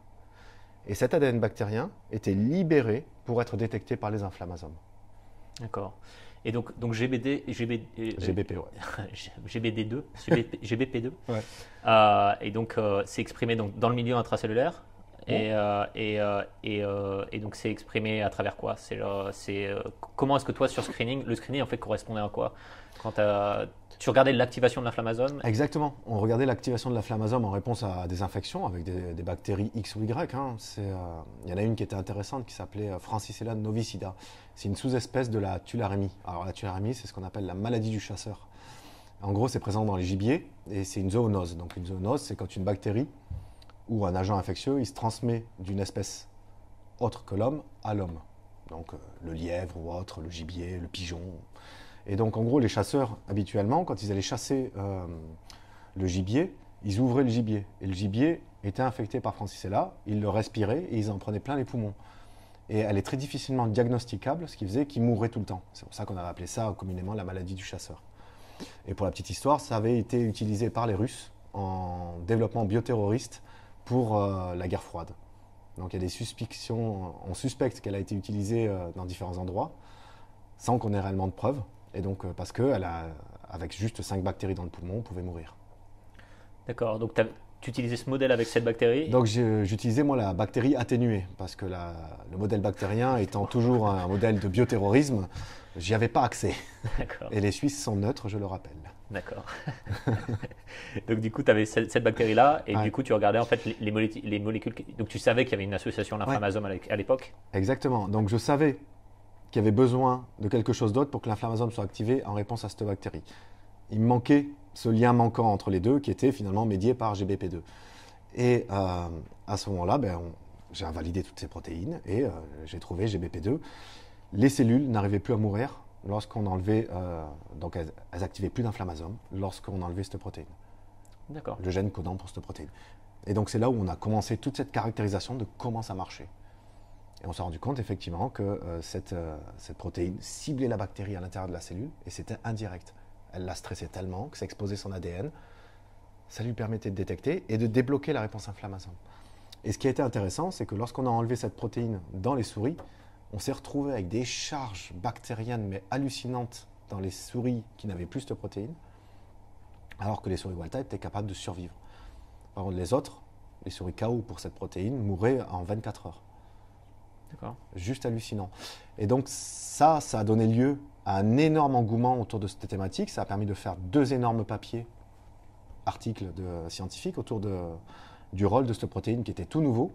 Et cet ADN bactérien était libéré pour être détecté par les inflammasomes. D'accord. Et donc, donc GBD, GBP, GBD2, GBP2. et donc, euh, c'est exprimé donc, dans le milieu intracellulaire. Et, euh, euh, et, donc, c'est exprimé à travers quoi C'est Comment est-ce que toi, sur screening, le screening en fait correspondait à quoi Quand tu regardais l'activation de l'inflammasome Exactement. On regardait l'activation de l'inflammasome en réponse à des infections avec des, bactéries X ou Y. Il hein. euh, y en a une qui était intéressante qui s'appelait euh, Francisella novicida. C'est une sous-espèce de la tularemie. Alors la tularemie, c'est ce qu'on appelle la maladie du chasseur. En gros, c'est présent dans les gibiers et c'est une zoonose. Donc une zoonose, c'est quand une bactérie ou un agent infectieux, il se transmet d'une espèce autre que l'homme à l'homme. Donc euh, le lièvre ou autre, le gibier, le pigeon. Et donc, en gros, les chasseurs, habituellement, quand ils allaient chasser euh, le gibier, ils ouvraient le gibier. Et le gibier était infecté par Francisella, ils le respiraient et ils en prenaient plein les poumons. Et elle est très difficilement diagnosticable, ce qui faisait qu'ils mouraient tout le temps. C'est pour ça qu'on avait appelé ça communément la maladie du chasseur. Et pour la petite histoire, ça avait été utilisé par les Russes en développement bioterroriste pour euh, la guerre froide. Donc il y a des suspicions, on suspecte qu'elle a été utilisée euh, dans différents endroits, sans qu'on ait réellement de preuves. Et donc, euh, parce qu'avec a, avec juste cinq bactéries dans le poumon, on pouvait mourir. D'accord, donc tu utilisais ce modèle avec cette bactérie Donc j'utilisais moi la bactérie atténuée, parce que le modèle bactérien étant toujours un modèle de bioterrorisme, j'y avais pas accès. D'accord. Et les Suisses sont neutres, je le rappelle. D'accord. donc du coup, tu avais cette, bactérie-là, et du coup, tu regardais en fait les, les, molécules. Donc tu savais qu'il y avait une association lymphamasome à l'époque Exactement. Donc je savais qui avait besoin de quelque chose d'autre pour que l'inflammasome soit activé en réponse à cette bactérie. Il manquait ce lien manquant entre les deux qui était finalement médié par GBP2. Et euh, à ce moment-là, ben, j'ai invalidé toutes ces protéines et euh, j'ai trouvé GBP2. Les cellules n'arrivaient plus à mourir lorsqu'on enlevait, euh, donc elles, activaient plus d'inflammasome lorsqu'on enlevait cette protéine. D'accord. Le gène codant pour cette protéine. Et donc c'est là où on a commencé toute cette caractérisation de comment ça marchait. Et on s'est rendu compte effectivement que euh, euh, cette, protéine ciblait la bactérie à l'intérieur de la cellule et c'était indirect. Elle la stressait tellement que ça exposait son ADN. Ça lui permettait de détecter et de débloquer la réponse inflammatoire. Et ce qui a été intéressant, c'est que lorsqu'on a enlevé cette protéine dans les souris, on s'est retrouvé avec des charges bactériennes mais hallucinantes dans les souris qui n'avaient plus de protéines, alors que les souris wild étaient capables de survivre. Par contre, les autres, les souris KO pour cette protéine, mouraient en 24 heures. Juste hallucinant. Et donc ça, ça a donné lieu à un énorme engouement autour de cette thématique. Ça a permis de faire deux énormes papiers, articles de, scientifiques autour du rôle de cette protéine qui était tout nouveau.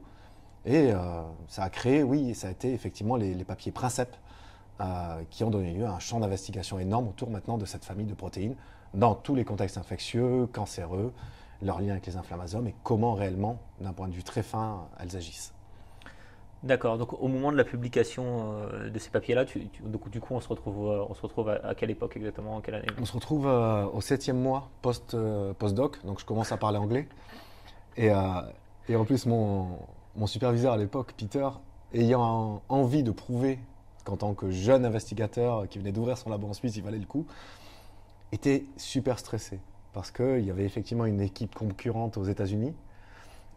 Et euh, ça a créé, oui, ça a été effectivement les, papiers princeps euh, qui ont donné lieu à un champ d'investigation énorme autour maintenant de cette famille de protéines dans tous les contextes infectieux, cancéreux, leur lien avec les inflammasomes et comment réellement, d'un point de vue très fin, elles agissent. D'accord, donc au moment de la publication euh, de ces papiers-là, donc, du coup on se retrouve, euh, on se retrouve à, quelle époque exactement, année On se retrouve euh, au septième mois post-doc, donc je commence à parler anglais. Et, en plus mon, mon superviseur à l'époque, Peter, ayant envie de prouver qu'en tant que jeune investigateur qui venait d'ouvrir son labo en Suisse, il valait le coup, était super stressé parce qu'il y avait effectivement une équipe concurrente aux États-Unis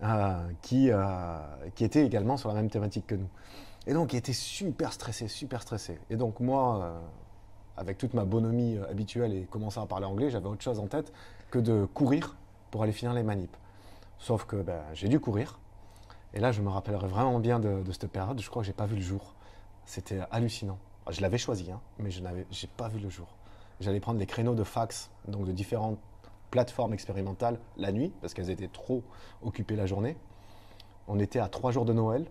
euh, qui, euh, qui était également sur la même thématique que nous. Et donc, il était super stressé, super stressé. Et donc, moi, euh, avec toute ma bonhomie habituelle et commençant à parler anglais, j'avais autre chose en tête que de courir pour aller finir les manips. Sauf que ben, j'ai dû courir. Et là, je me rappellerai vraiment bien de, de cette période. Je crois que j'ai pas vu le jour. C'était hallucinant. Je l'avais choisi, hein, mais je n'avais, j'ai pas vu le jour. J'allais prendre les créneaux de fax, donc de différentes plateforme expérimentale la nuit, parce qu'elles étaient trop occupées la journée. On était à trois jours de Noël.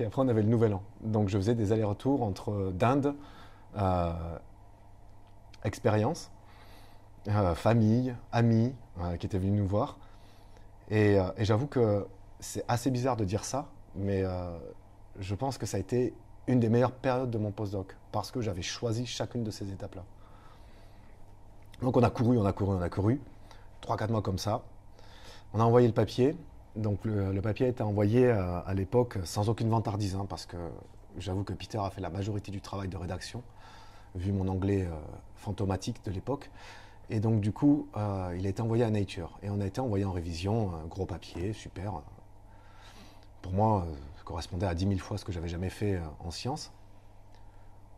Et après, on avait le Nouvel An. Donc, je faisais des allers-retours entre Dinde, euh, expérience, euh, famille, amis euh, qui étaient venus nous voir. Et, euh, et j'avoue que c'est assez bizarre de dire ça, mais je pense que ça a été une des meilleures périodes de mon postdoc, parce que j'avais choisi chacune de ces étapes-là. Donc on a couru, on a couru, on a couru. 3-4 mois comme ça. On a envoyé le papier. Donc le, papier a été envoyé euh, à, l'époque sans aucune vantardise, hein, parce que j'avoue que Peter a fait la majorité du travail de rédaction, vu mon anglais euh, fantomatique de l'époque. Et donc du coup, euh, il a été envoyé à Nature. Et on a été envoyé en révision, un gros papier, super. Pour moi, ça correspondait à 10 000 fois ce que j'avais jamais fait en sciences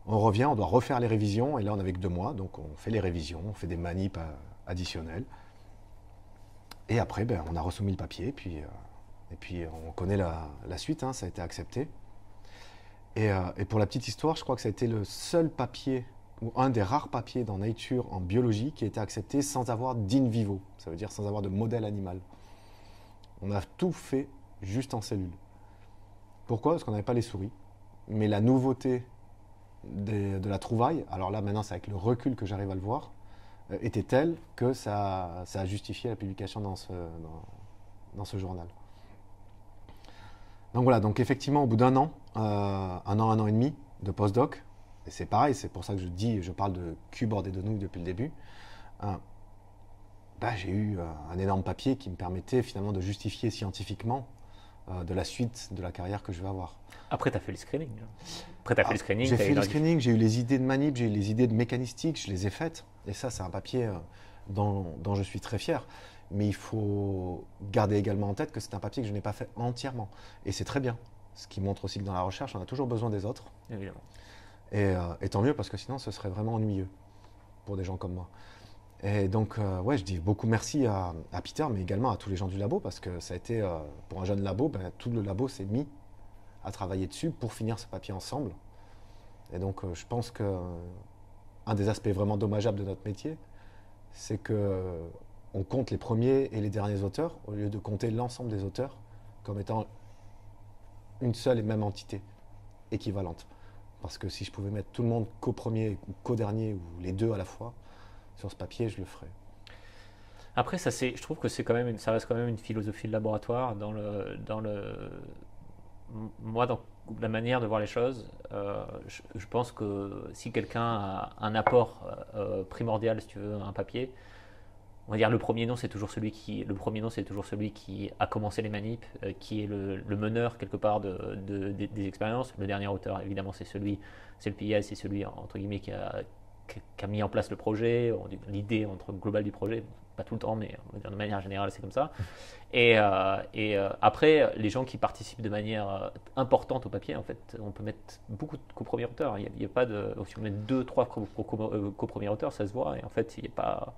on revient, on doit refaire les révisions, et là on avait que deux mois, donc on fait les révisions, on fait des manips euh, additionnelles. Et après, ben, on a resoumis le papier, puis, euh, et puis on connaît la, suite, hein, ça a été accepté. Euh, et, pour la petite histoire, je crois que ça a été le seul papier, ou un des rares papiers dans Nature en biologie qui a été accepté sans avoir d'in vivo, ça veut dire sans avoir de modèle animal. On a tout fait juste en cellule. Pourquoi Parce qu'on n'avait pas les souris. Mais la nouveauté de la trouvaille, alors là maintenant c'est avec le recul que j'arrive à le voir, euh, était telle que ça, ça, a justifié la publication dans ce, dans, ce journal. Donc voilà, donc effectivement, au bout d'un an, euh, un an, un an et demi de postdoc, et c'est pareil, c'est pour ça que je dis, je parle de cul bordé de nouilles depuis le début, euh, bah, j'ai eu un énorme papier qui me permettait finalement de justifier scientifiquement de la suite de la carrière que je vais avoir. Après, tu as fait le screening. Hein. Après, tu as ah, le screening. J'ai fait le screening, j'ai eu les idées de manip, j'ai eu les idées de mécanistique, je les ai faites. Et ça, c'est un papier euh, dont, je suis très fier. Mais il faut garder également en tête que c'est un papier que je n'ai pas fait entièrement. Et c'est très bien. Ce qui montre aussi que dans la recherche, on a toujours besoin des autres. Évidemment. Et, euh, tant mieux, parce que sinon, ce serait vraiment ennuyeux pour des gens comme moi. Et donc, euh, ouais, je dis beaucoup merci à, Peter, mais également à tous les gens du labo, parce que ça a été, pour un jeune labo, ben, tout le labo s'est mis à travailler dessus pour finir ce papier ensemble. Et donc, euh, je pense que euh, un des aspects vraiment dommageables de notre métier, c'est que euh, on compte les premiers et les derniers auteurs au lieu de compter l'ensemble des auteurs comme étant une seule et même entité équivalente. Parce que si je pouvais mettre tout le monde qu'au premier ou qu'au dernier ou les deux à la fois sur ce papier, je le ferais. Après, ça, c'est je trouve que c'est quand même une, ça reste quand même une philosophie de laboratoire dans le, dans le moi, dans la manière de voir les choses, euh, je, pense que si quelqu'un a un apport euh, euh, primordial, si tu veux, un papier, on va dire le premier nom, c'est toujours celui qui, le premier nom, c'est toujours celui qui a commencé les manips, qui est le, meneur quelque part de, des expériences. Le dernier auteur, évidemment, c'est celui, c'est le pia c'est celui entre guillemets qui a, qui a mis en place le projet, l'idée entre globale du projet pas tout le temps, mais de manière générale, c'est comme ça. Et, euh, et euh, après, les gens qui participent de manière euh, importante au papier, en fait, on peut mettre beaucoup de co-premiers auteurs. Il n'y a, pas de. Oh, si on met deux, trois co-premiers auteurs, ça se voit. Et en fait, il n'y a pas.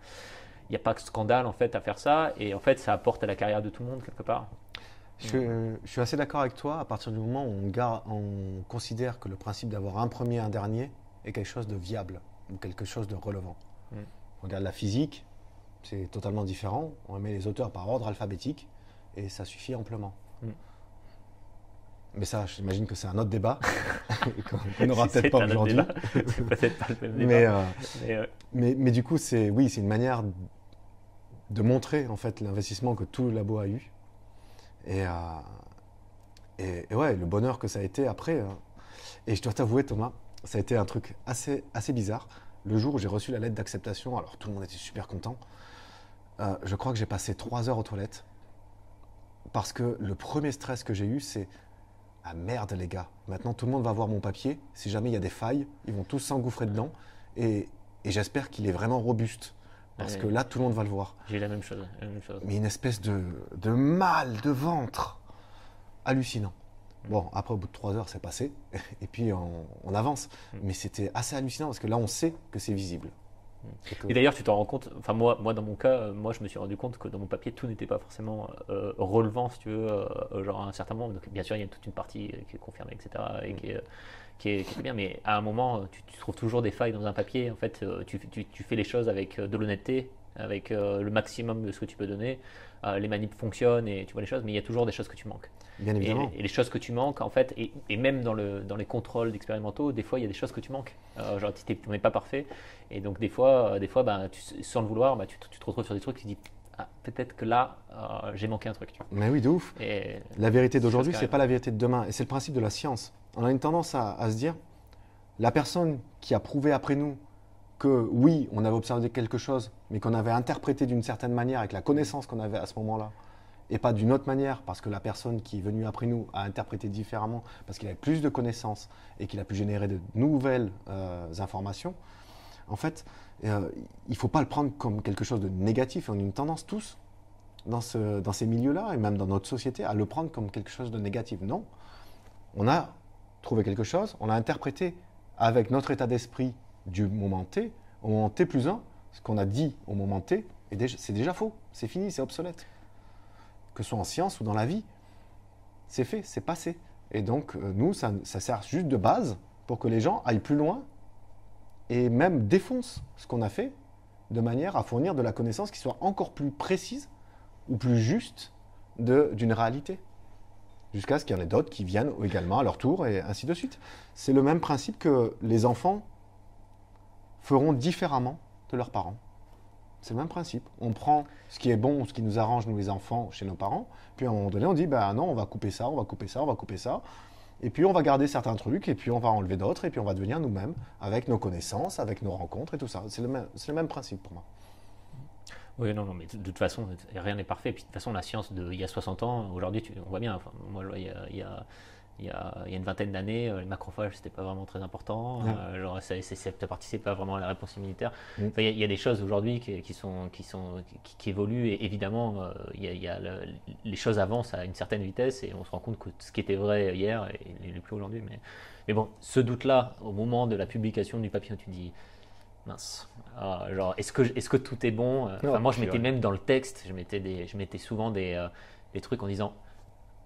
Il y a pas de scandale en fait à faire ça et en fait ça apporte à la carrière de tout le monde quelque part. Je, je suis assez d'accord avec toi à partir du moment où on, garde, on considère que le principe d'avoir un premier un dernier est quelque chose de viable ou quelque chose de relevant. Mm. On regarde la physique, c'est totalement différent. On met les auteurs par ordre alphabétique et ça suffit amplement. Mm. Mais ça, j'imagine que c'est un autre débat on n'aura peut-être pas aujourd'hui. le Mais, mais, du coup, c'est oui, c'est une manière de montrer en fait l'investissement que tout le labo a eu et, euh, et, et, ouais, le bonheur que ça a été après. Hein. Et je dois t'avouer, Thomas, ça a été un truc assez assez bizarre. Le jour où j'ai reçu la lettre d'acceptation, alors tout le monde était super content. Euh, je crois que j'ai passé trois heures aux toilettes parce que le premier stress que j'ai eu, c'est ah merde les gars, maintenant tout le monde va voir mon papier. Si jamais il y a des failles, ils vont tous s'engouffrer dedans et, j'espère qu'il est vraiment robuste parce que là tout le monde va le voir. J'ai la même chose. La même chose. Mais une espèce de, mal de ventre hallucinant. Bon, après, au bout de trois heures, c'est passé, et puis on avance. Mm. Mais c'était assez hallucinant parce que là, on sait que c'est visible. Et d'ailleurs, tu t'en rends compte, enfin moi, moi dans mon cas, euh, moi je me suis rendu compte que dans mon papier, tout n'était pas forcément euh, relevant, si tu veux, euh, genre à un certain moment. Donc bien sûr, il y a toute une partie qui est confirmée, etc. Et mm. qui bien, mais à un moment, tu, trouves toujours des failles dans un papier. En fait, tu, fais les choses avec de l'honnêteté, avec le maximum de ce que tu peux donner. les manips fonctionnent et tu vois les choses, mais il y a toujours des choses que tu manques. Bien évidemment. Et, les choses que tu manques, en fait, et, même dans, les contrôles expérimentaux, des fois, il y a des choses que tu manques. genre, tu n'es pas parfait. Et donc, des fois, euh, des fois bah, tu, sans le vouloir, bah, tu, te retrouves sur des trucs, tu te dis, ah, peut-être que là, euh, j'ai manqué un truc. Mais oui, de ouf. la vérité d'aujourd'hui, ce n'est pas la vérité de demain. Et c'est le principe de la science. On a une tendance à se dire, la personne qui a prouvé après nous que oui, on avait observé quelque chose, mais qu'on avait interprété d'une certaine manière avec la connaissance qu'on avait à ce moment-là, et pas d'une autre manière, parce que la personne qui est venue après nous a interprété différemment, parce qu'il avait plus de connaissances et qu'il a pu générer de nouvelles euh, informations, en fait, euh, il ne faut pas le prendre comme quelque chose de négatif. on a une tendance tous, dans, ce, ces milieux-là, et même dans notre société, à le prendre comme quelque chose de négatif. Non, on a trouvé quelque chose, on a interprété avec notre état d'esprit du moment T, au moment T plus 1, ce qu'on a dit au moment T, et c'est déjà faux, c'est fini, c'est obsolète que ce soit en science ou dans la vie. C'est fait, c'est passé. Et donc, euh, nous, ça, ça sert juste de base pour que les gens aillent plus loin et même défoncent ce qu'on a fait de manière à fournir de la connaissance qui soit encore plus précise ou plus juste d'une réalité. Jusqu'à ce qu'il y en ait d'autres qui viennent également à leur tour et ainsi de suite. C'est le même principe que les enfants feront différemment de leurs parents. C'est le même principe. On prend ce qui est bon, ce qui nous arrange, nous les enfants, chez nos parents, puis à un moment donné, on dit, ben non, on va couper ça, on va couper ça, on va couper ça. Et puis on va garder certains trucs, et puis on va enlever d'autres, et puis on va devenir nous-mêmes, avec nos connaissances, avec nos rencontres et tout ça. C'est le, même, le même principe pour moi. Oui, non, non, mais de toute façon, rien n'est parfait. Puis de toute façon, la science d'il y a 60 ans, aujourd'hui, on voit bien, moi, il y a il y, a, une vingtaine d'années, euh, les macrophages, c'était pas vraiment très important. Euh, genre, ça, ne participait pas vraiment à la réponse immunitaire. Mm. Enfin, il, y a, des choses aujourd'hui qui, sont, qui, sont, qui, évoluent. Et évidemment, euh, il les choses avancent à une certaine vitesse et on se rend compte que ce qui était vrai hier n'est plus aujourd'hui. Mais, mais bon, ce doute-là, au moment de la publication du papier, tu dis mince. Ah, genre, est-ce que, est que tout est bon enfin, Moi, je mettais même dans le texte, je mettais, des, souvent des trucs en disant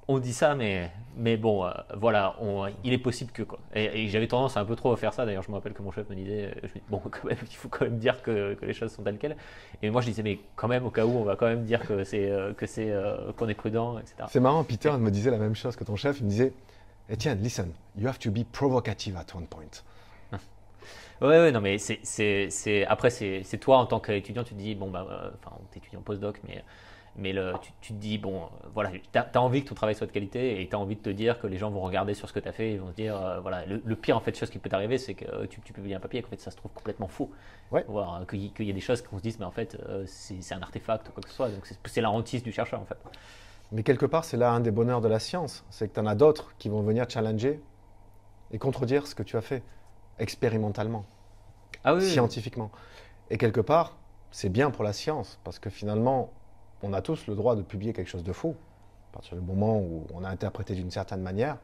on dit ça, mais, mais bon, euh, voilà, il est possible que. Quoi. Et, j'avais tendance à un peu trop faire ça, d'ailleurs, je me rappelle que mon chef me disait, euh, je dis, bon, il faut quand même dire que, que, les choses sont telles quelles. Et moi, je disais, mais quand même, au cas où, on va quand même dire que c'est, euh, que c'est, qu'on est prudent, etc. C'est marrant, Peter me disait la même chose que ton chef, il me disait, Etienne, eh, listen, you have to be provocative at one point. Ouais, ouais, non, mais c'est, après, c'est, toi en tant qu'étudiant, tu te dis, bon, bah, enfin, t'es étudiant postdoc, mais mais le, tu, te dis, bon, euh, voilà, tu as, envie que ton travail soit de qualité et tu as envie de te dire que les gens vont regarder sur ce que tu as fait et vont se dire, euh, voilà, le, pire en fait, chose qui peut t'arriver, c'est que euh, tu, tu, publies un papier et qu'en fait ça se trouve complètement faux. Ouais. Voir qu'il y a des choses qu'on se dise, mais en fait, c'est un artefact ou quoi que ce soit. Donc c'est la hantise du chercheur en fait. Mais quelque part, c'est là un des bonheurs de la science, c'est que tu en as d'autres qui vont venir challenger et contredire ce que tu as fait expérimentalement, ah scientifiquement. Et quelque part, c'est bien pour la science parce que finalement, on a tous le droit de publier quelque chose de faux. À partir du moment où on a interprété d'une certaine manière,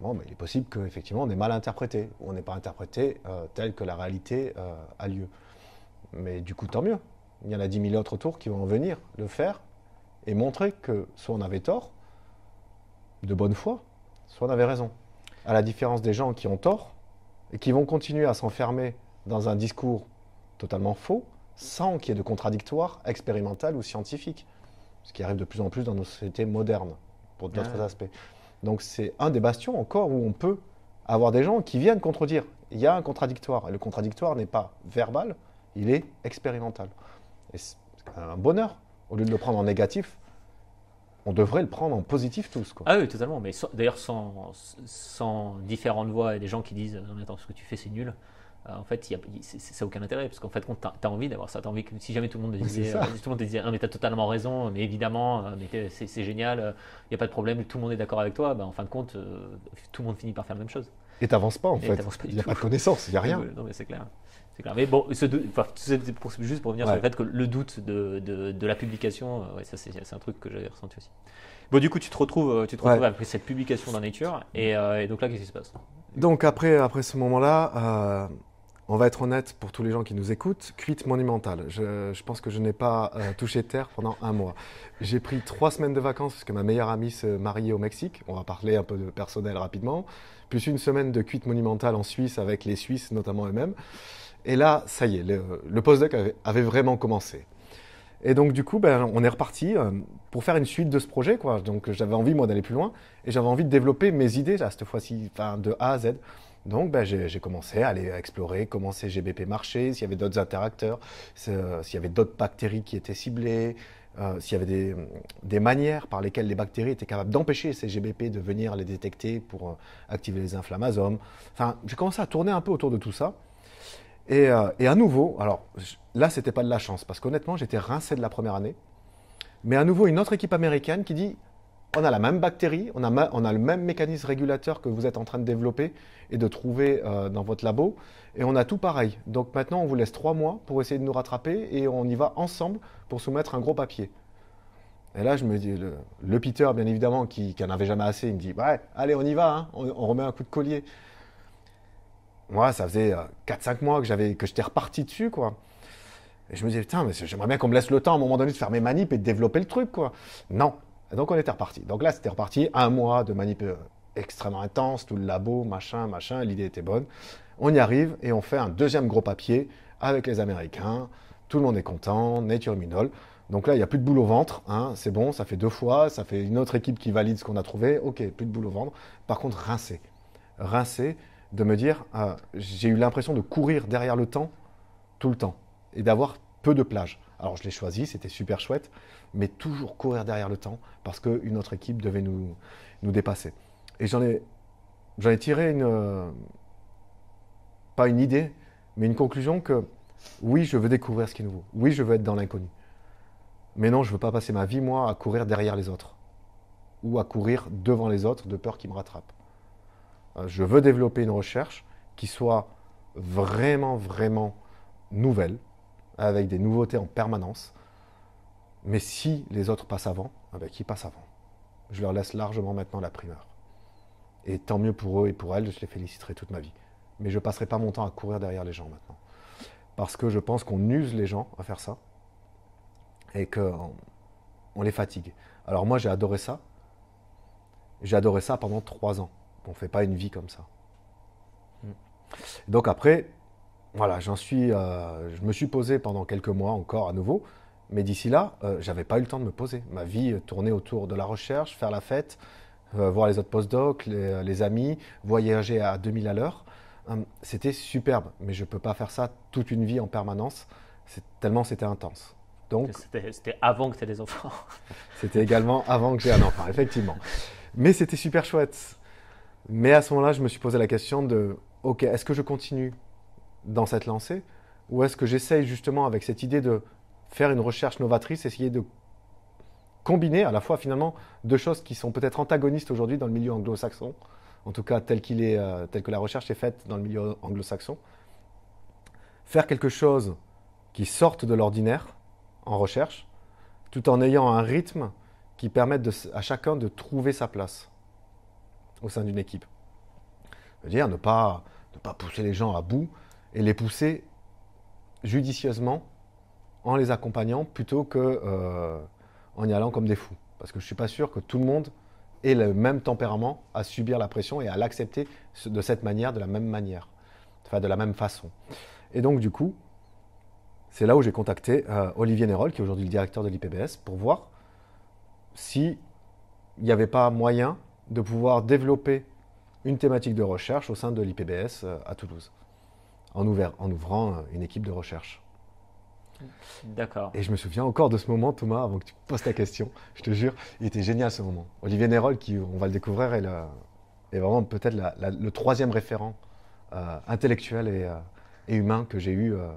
bon, mais il est possible qu'effectivement on ait mal interprété, ou on n'ait pas interprété euh, tel que la réalité euh, a lieu. Mais du coup, tant mieux. Il y en a 10 000 autres autour qui vont venir le faire et montrer que soit on avait tort, de bonne foi, soit on avait raison. À la différence des gens qui ont tort et qui vont continuer à s'enfermer dans un discours totalement faux, sans qu'il y ait de contradictoire expérimental ou scientifique, ce qui arrive de plus en plus dans nos sociétés modernes, pour d'autres aspects. Donc c'est un des bastions encore où on peut avoir des gens qui viennent contredire. Il y a un contradictoire, et le contradictoire n'est pas verbal, il est expérimental. Et c'est un bonheur, au lieu de le prendre en négatif, on devrait le prendre en positif tous. Quoi. Ah oui, totalement. Mais d'ailleurs, sans, sans différentes voix et des gens qui disent non, mais attends, ce que tu fais, c'est nul. Euh, en fait, ça n'a aucun intérêt, parce qu'en fait, tu as, envie d'avoir ça. as envie que si jamais tout le monde te disait, euh, tout le monde disait, ah, mais tu as totalement raison, mais évidemment, euh, c'est génial, il n'y a pas de problème, tout le monde est d'accord avec toi, bah, en fin de compte, tout le monde finit par faire la même chose. Et tu n'avances pas en fait. il n'y a pas de connaissance, il n'y a rien. Non, mais c'est clair. clair. Mais bon, c'est juste pour revenir sur le fait que le doute de, de, la publication, ouais, ça c'est un truc que j'avais ressenti aussi. Bon, du coup, tu te retrouves, tu te après cette publication dans Nature, et, donc là, qu'est-ce qui se passe Donc après, après ce moment-là, on va être honnête pour tous les gens qui nous écoutent, cuite monumentale. Je, pense que je n'ai pas euh, touché terre pendant un mois. J'ai pris trois semaines de vacances parce que ma meilleure amie se mariait au Mexique. On va parler un peu de personnel rapidement. Plus une semaine de cuite monumentale en Suisse avec les Suisses, notamment eux-mêmes. Et là, ça y est, le, post postdoc avait, vraiment commencé. Et donc, du coup, ben, on est reparti euh, pour faire une suite de ce projet. Quoi. Donc, j'avais envie, moi, d'aller plus loin et j'avais envie de développer mes idées, cette fois-ci, de A à Z. Donc ben, j'ai commencé à aller explorer comment ces GBP marchaient, s'il y avait d'autres interacteurs, s'il y avait d'autres bactéries qui étaient ciblées, euh, s'il y avait des, manières par lesquelles les bactéries étaient capables d'empêcher ces GBP de venir les détecter pour euh, activer les inflammasomes. Enfin, j'ai commencé à tourner un peu autour de tout ça. Et, euh, à nouveau, alors là, ce n'était pas de la chance, parce qu'honnêtement, j'étais rincé de la première année. Mais à nouveau, une autre équipe américaine qui dit on a la même bactérie, on a, le même mécanisme régulateur que vous êtes en train de développer et de trouver euh, dans votre labo, et on a tout pareil. Donc maintenant, on vous laisse trois mois pour essayer de nous rattraper, et on y va ensemble pour soumettre un gros papier. Et là, je me dis, le, Peter, bien évidemment, qui, n'en avait jamais assez, il me dit, ouais, allez, on y va, hein, on, remet un coup de collier. Moi, ça faisait 4-5 euh, mois que j'avais, que j'étais reparti dessus, quoi. Et je me dis, putain, mais j'aimerais bien qu'on me laisse le temps à un moment donné de faire mes manips et de développer le truc, quoi. Non, donc on était reparti. Donc là, c'était reparti un mois de manip euh, extrêmement intense, tout le labo, machin, machin. L'idée était bonne. On y arrive et on fait un deuxième gros papier avec les Américains. Tout le monde est content, Nature Minol. Donc là, il n'y a plus de boule au ventre. Hein, c'est bon, ça fait deux fois, ça fait une autre équipe qui valide ce qu'on a trouvé. Ok, plus de boule au ventre. Par contre, rincer. Rincé de me dire, euh, j'ai eu l'impression de courir derrière le temps tout le temps et d'avoir peu de plages. Alors je l'ai choisi, c'était super chouette mais toujours courir derrière le temps parce qu'une autre équipe devait nous, nous dépasser. Et j'en ai, j'en ai tiré une, euh, pas une idée, mais une conclusion que oui, je veux découvrir ce qui est nouveau. Oui, je veux être dans l'inconnu. Mais non, je ne veux pas passer ma vie, moi, à courir derrière les autres ou à courir devant les autres de peur qu'ils me rattrapent. Euh, je veux développer une recherche qui soit vraiment, vraiment nouvelle, avec des nouveautés en permanence, mais si les autres passent avant, avec ah ben, qui passent avant Je leur laisse largement maintenant la primeur. Et tant mieux pour eux et pour elles, je les féliciterai toute ma vie. Mais je ne passerai pas mon temps à courir derrière les gens maintenant. Parce que je pense qu'on use les gens à faire ça et qu'on les fatigue. Alors moi, j'ai adoré ça. J'ai adoré ça pendant trois ans. On ne fait pas une vie comme ça. Donc après, voilà, j'en suis, euh, je me suis posé pendant quelques mois encore à nouveau mais d'ici là, je euh, j'avais pas eu le temps de me poser. Ma vie euh, tournait autour de la recherche, faire la fête, euh, voir les autres post les, les amis, voyager à 2000 à l'heure. Hum, c'était superbe, mais je peux pas faire ça toute une vie en permanence. C'est, tellement c'était intense. Donc, c'était, avant que tu aies des enfants. c'était également avant que j'ai un enfant, effectivement. Mais c'était super chouette. Mais à ce moment-là, je me suis posé la question de, ok, est-ce que je continue dans cette lancée ou est-ce que j'essaye justement avec cette idée de faire une recherche novatrice, essayer de combiner à la fois finalement deux choses qui sont peut-être antagonistes aujourd'hui dans le milieu anglo-saxon, en tout cas tel, qu'il est, euh, tel que la recherche est faite dans le milieu anglo-saxon. Faire quelque chose qui sorte de l'ordinaire en recherche, tout en ayant un rythme qui permette à chacun de trouver sa place au sein d'une équipe. C'est-à-dire ne pas, ne pas pousser les gens à bout et les pousser judicieusement en les accompagnant plutôt que euh, en y allant comme des fous. Parce que je ne suis pas sûr que tout le monde ait le même tempérament à subir la pression et à l'accepter de cette manière, de la même manière, enfin de la même façon. Et donc du coup, c'est là où j'ai contacté euh, Olivier Nérol, qui est aujourd'hui le directeur de l'IPBS, pour voir s'il n'y avait pas moyen de pouvoir développer une thématique de recherche au sein de l'IPBS euh, à Toulouse, en ouvrant une équipe de recherche. D'accord. Et je me souviens encore de ce moment, Thomas, avant que tu poses ta question, je te jure, il était génial ce moment. Olivier Nérol, qui, on va le découvrir, est, est vraiment peut-être le troisième référent euh, intellectuel euh, et, humain que j'ai eu euh,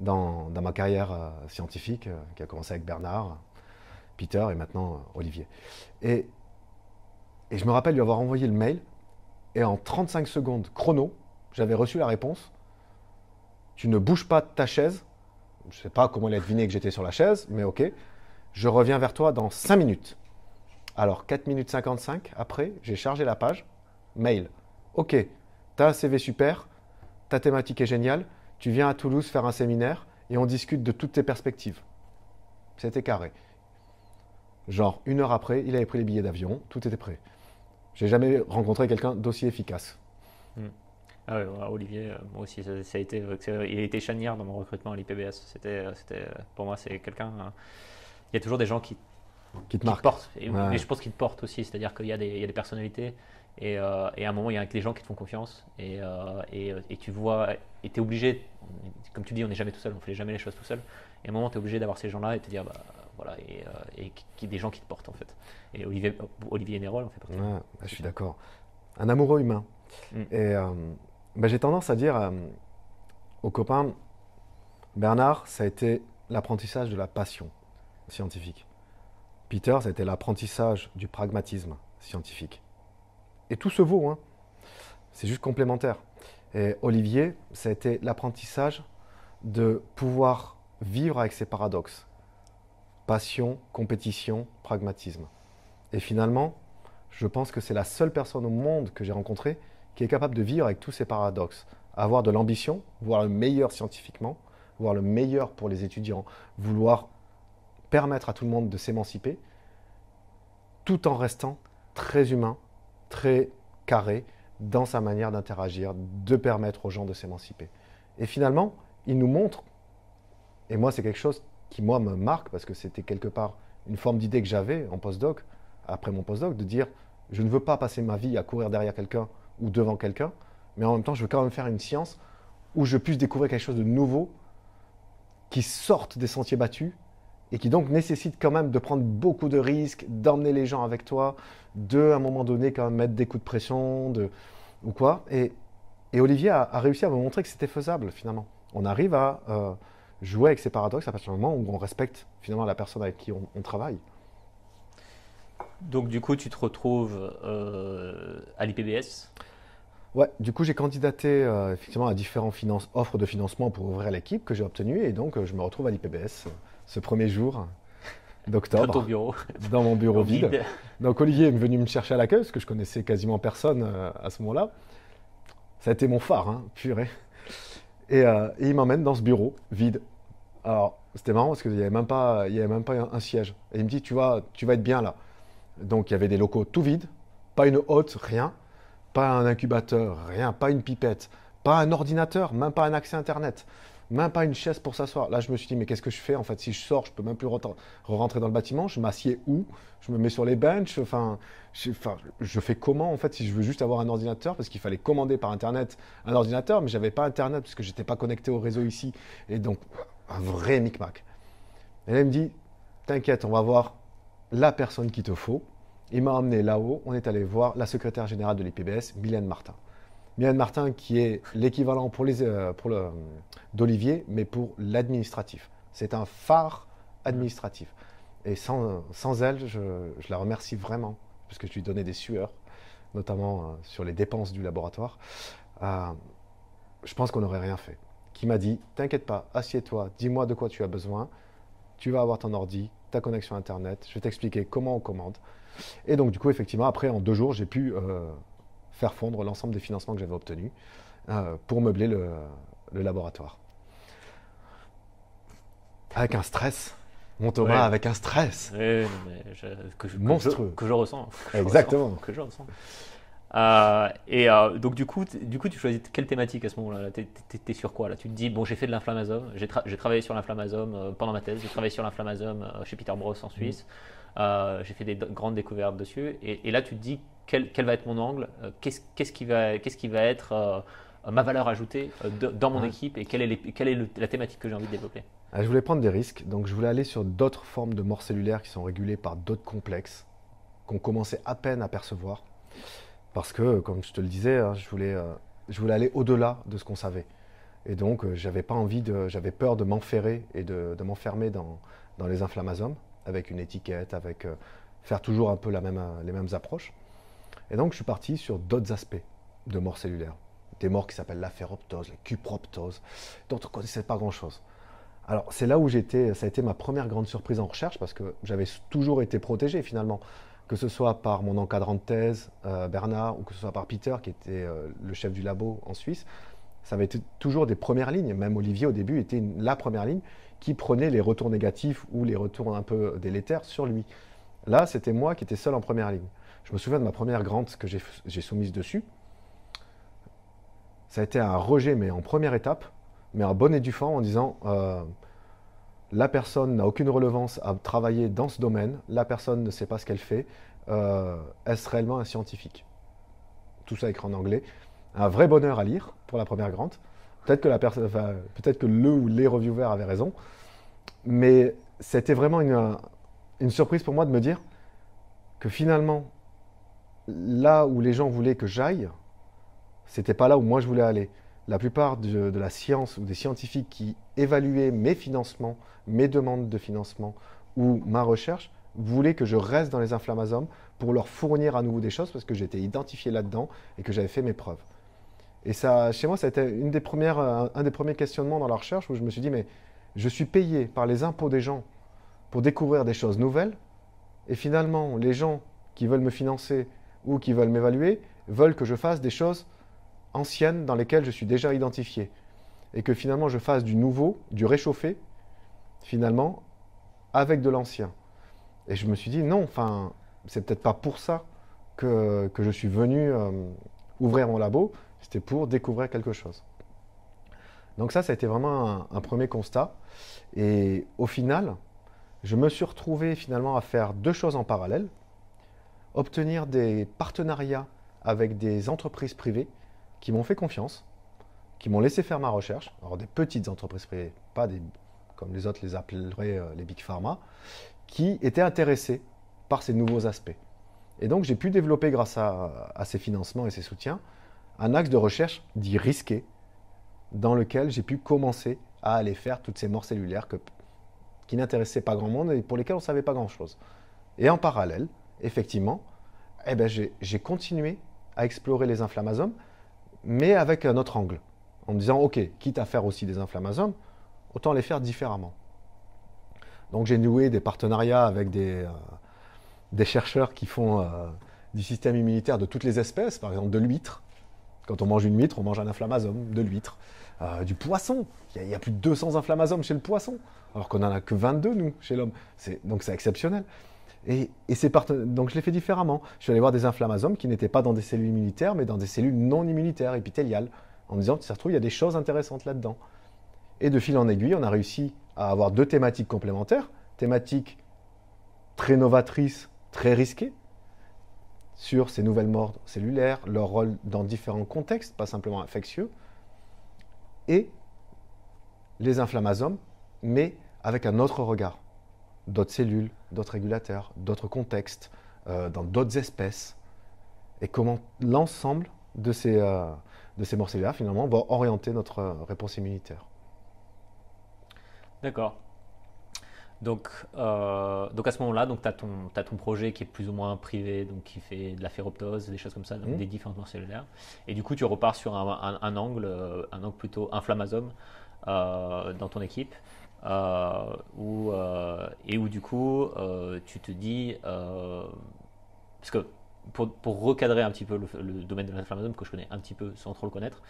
dans, ma carrière scientifique, qui a commencé avec Bernard, Peter et maintenant Olivier. Et, et je me rappelle lui avoir envoyé le mail, et en 35 secondes chrono, j'avais reçu la réponse tu ne bouges pas de ta chaise je ne sais pas comment il a deviné que j'étais sur la chaise, mais ok. Je reviens vers toi dans 5 minutes. Alors, 4 minutes 55 après, j'ai chargé la page. Mail. Ok, t'as un CV super, ta thématique est géniale, tu viens à Toulouse faire un séminaire et on discute de toutes tes perspectives. C'était carré. Genre, une heure après, il avait pris les billets d'avion, tout était prêt. J'ai jamais rencontré quelqu'un d'aussi efficace. Hmm. Ah Olivier, euh, moi aussi, ça, a été, euh, il a été chanière dans mon recrutement à l'IPBS. Euh, pour moi, c'est quelqu'un. Hein. Il y a toujours des gens qui, te portent. Et, je pense qu'ils te portent aussi. C'est-à-dire qu'il y, a des personnalités. Et, à un moment, il y a des gens qui te font confiance. Et, et tu vois, et tu es obligé, comme tu dis, on n'est jamais tout seul, on ne fait jamais les choses tout seul. Et à un moment, tu es obligé d'avoir ces gens-là et te dire, bah, voilà, et, qui, des gens qui te portent en fait. Et Olivier, Olivier Nérol en fait partie. Bah, je suis d'accord. Un amoureux humain. Mm. Et bah, j'ai tendance à dire euh, aux copains, Bernard, ça a été l'apprentissage de la passion scientifique. Peter, ça a été l'apprentissage du pragmatisme scientifique. Et tout se vaut, hein. c'est juste complémentaire. Et Olivier, ça a été l'apprentissage de pouvoir vivre avec ses paradoxes. Passion, compétition, pragmatisme. Et finalement, je pense que c'est la seule personne au monde que j'ai rencontrée qui est capable de vivre avec tous ces paradoxes, avoir de l'ambition, voir le meilleur scientifiquement, voir le meilleur pour les étudiants, vouloir permettre à tout le monde de s'émanciper, tout en restant très humain, très carré dans sa manière d'interagir, de permettre aux gens de s'émanciper. Et finalement, il nous montre, et moi c'est quelque chose qui moi me marque, parce que c'était quelque part une forme d'idée que j'avais en postdoc, après mon postdoc, de dire, je ne veux pas passer ma vie à courir derrière quelqu'un ou devant quelqu'un, mais en même temps, je veux quand même faire une science où je puisse découvrir quelque chose de nouveau qui sorte des sentiers battus et qui donc nécessite quand même de prendre beaucoup de risques, d'emmener les gens avec toi, de à un moment donné quand même mettre des coups de pression de, ou quoi. Et, Olivier a, réussi à me montrer que c'était faisable finalement. On arrive à euh, jouer avec ces paradoxes à partir du moment où on respecte finalement la personne avec qui on, travaille. Donc du coup, tu te retrouves euh, à l'IPBS Ouais, du coup, j'ai candidaté euh, effectivement à différentes offres de financement pour ouvrir l'équipe que j'ai obtenues et donc euh, je me retrouve à l'IPBS euh, ce premier jour d'octobre. Dans mon bureau vide. Donc Olivier est venu me chercher à l'accueil parce que je connaissais quasiment personne à ce moment-là. Ça a été mon phare, hein, purée. Et, il m'emmène dans ce bureau vide. Alors, c'était marrant parce qu'il n'y avait même pas, avait même pas un, siège. Et il me dit, tu vas, tu vas être bien là. Donc il y avait des locaux tout vides, pas une hôte, rien. Pas un incubateur, rien, pas une pipette, pas un ordinateur, même pas un accès Internet, même pas une chaise pour s'asseoir. Là, je me suis dit, mais qu'est-ce que je fais en fait Si je sors, je peux même plus rentrer dans le bâtiment. Je m'assieds où Je me mets sur les benches. Enfin, je, fais comment en fait si je veux juste avoir un ordinateur Parce qu'il fallait commander par Internet un ordinateur, mais j'avais pas Internet parce que n'étais pas connecté au réseau ici. Et donc, un vrai micmac. Et me dit, t'inquiète, on va voir la personne qui te faut il m'a emmené là-haut, on est allé voir la secrétaire générale de l'IPBS, Mylène Martin. Mylène Martin qui est l'équivalent pour les, euh, pour le, d'Olivier, mais pour l'administratif. C'est un phare administratif. Et sans, elle, je, la remercie vraiment, parce que je lui donnais des sueurs, notamment euh, sur les dépenses du laboratoire. Euh, je pense qu'on n'aurait rien fait. Qui m'a dit, t'inquiète pas, assieds-toi, dis-moi de quoi tu as besoin, tu vas avoir ton ordi, ta connexion Internet, je vais t'expliquer comment on commande. Et donc, du coup, effectivement, après, en deux jours, j'ai pu euh, faire fondre l'ensemble des financements que j'avais obtenus euh, pour meubler le, laboratoire. Avec un stress, mon Thomas, avec un stress. Ouais, que je, ressens. Exactement. que je ressens. Euh, et donc, du coup, du coup, tu choisis quelle thématique à ce moment-là Tu es, sur quoi là Tu te dis, bon, j'ai fait de l'inflammasome, j'ai travaillé sur l'inflammasome pendant ma thèse, j'ai travaillé sur l'inflammasome chez Peter Bros en Suisse. Mm. Euh, j'ai fait des grandes découvertes dessus. Et, là, tu te dis quel, va être mon angle, euh, qu'est-ce qui, qui, va être euh, ma valeur ajoutée dans mon équipe et quelle est, quelle est la thématique que j'ai envie de développer. Ah, je voulais prendre des risques, donc je voulais aller sur d'autres formes de mort cellulaire qui sont régulées par d'autres complexes qu'on commençait à peine à percevoir. Parce que, comme je te le disais, hein, je voulais, je voulais aller au-delà de ce qu'on savait. Et donc, j'avais pas envie de, j'avais peur de m'enferrer et de, m'enfermer dans, dans les inflammasomes avec une étiquette, avec euh, faire toujours un peu la même, les mêmes approches. Et donc, je suis parti sur d'autres aspects de mort cellulaire. Des morts qui s'appellent la ferroptose, la cuproptose, dont on ne connaissait pas grand-chose. Alors, c'est là où j'étais, ça a été ma première grande surprise en recherche, parce que j'avais toujours été protégé finalement, que ce soit par mon encadrant de thèse, euh, Bernard, ou que ce soit par Peter, qui était euh, le chef du labo en Suisse. Ça avait été toujours des premières lignes, même Olivier au début était la première ligne qui prenait les retours négatifs ou les retours un peu délétères sur lui. Là, c'était moi qui étais seul en première ligne. Je me souviens de ma première grande que j'ai soumise dessus. Ça a été un rejet, mais en première étape, mais un bonnet et fond en disant euh, la personne n'a aucune relevance à travailler dans ce domaine, la personne ne sait pas ce qu'elle fait, euh, est-ce réellement un scientifique Tout ça écrit en anglais. Un vrai bonheur à lire pour la première grante. Peut-être que, le ou les reviewers avaient raison, mais c'était vraiment une, surprise pour moi de me dire que finalement, là où les gens voulaient que j'aille, c'était pas là où moi je voulais aller. La plupart de, la science ou des scientifiques qui évaluaient mes financements, mes demandes de financement ou ma recherche voulaient que je reste dans les inflammasomes pour leur fournir à nouveau des choses parce que j'étais identifié là-dedans et que j'avais fait mes preuves. Et ça, chez moi, ça a été une des premières, euh, un, des premiers questionnements dans la recherche où je me suis dit, mais je suis payé par les impôts des gens pour découvrir des choses nouvelles. Et finalement, les gens qui veulent me financer ou qui veulent m'évaluer veulent que je fasse des choses anciennes dans lesquelles je suis déjà identifié. Et que finalement, je fasse du nouveau, du réchauffé, finalement, avec de l'ancien. Et je me suis dit, non, enfin, c'est peut-être pas pour ça que, que je suis venu euh, ouvrir mon labo. C'était pour découvrir quelque chose. Donc ça, ça a été vraiment un, premier constat. Et au final, je me suis retrouvé finalement à faire deux choses en parallèle. Obtenir des partenariats avec des entreprises privées qui m'ont fait confiance, qui m'ont laissé faire ma recherche. Alors des petites entreprises privées, pas des, comme les autres les appelleraient euh, les big pharma, qui étaient intéressées par ces nouveaux aspects. Et donc j'ai pu développer grâce à ces financements et ces soutiens un axe de recherche dit risqué, dans lequel j'ai pu commencer à aller faire toutes ces morts cellulaires qui n'intéressaient pas grand monde et pour lesquelles on ne savait pas grand-chose. Et en parallèle, effectivement, eh ben j'ai continué à explorer les inflammasomes, mais avec un autre angle, en me disant, OK, quitte à faire aussi des inflammasomes, autant les faire différemment. Donc j'ai noué des partenariats avec des, euh, chercheurs qui font euh, du système immunitaire de toutes les espèces, par exemple de l'huître, quand on mange une huître, on mange un inflammasome, de l'huître, euh, du poisson. Il y, a plus de 200 inflammasomes chez le poisson, alors qu'on n'en a que 22, nous, chez l'homme. Donc c'est exceptionnel. Et, donc je l'ai fait différemment. Je suis allé voir des inflammasomes qui n'étaient pas dans des cellules immunitaires, mais dans des cellules non immunitaires, épithéliales, en me disant, ça se trouve, il y a des choses intéressantes là-dedans. Et de fil en aiguille, on a réussi à avoir deux thématiques complémentaires, thématiques très novatrices, très risquées, sur ces nouvelles morts cellulaires, leur rôle dans différents contextes, pas simplement infectieux, et les inflammasomes, mais avec un autre regard, d'autres cellules, d'autres régulateurs, d'autres contextes, euh, dans d'autres espèces, et comment l'ensemble de ces, euh, de ces morts cellulaires, finalement, va orienter notre euh, réponse immunitaire. D'accord. Donc, euh, donc à ce moment-là, tu as ton, ton projet qui est plus ou moins privé, donc qui fait de la ferroptose, des choses comme ça, mmh. des différentes cellulaires. Et du coup, tu repars sur un, un, angle, euh, un angle plutôt inflammasome euh, dans ton équipe, et où du coup, tu te dis, parce que pour, recadrer un petit peu le, le domaine de l'inflammasome que je connais un petit peu sans trop le connaître,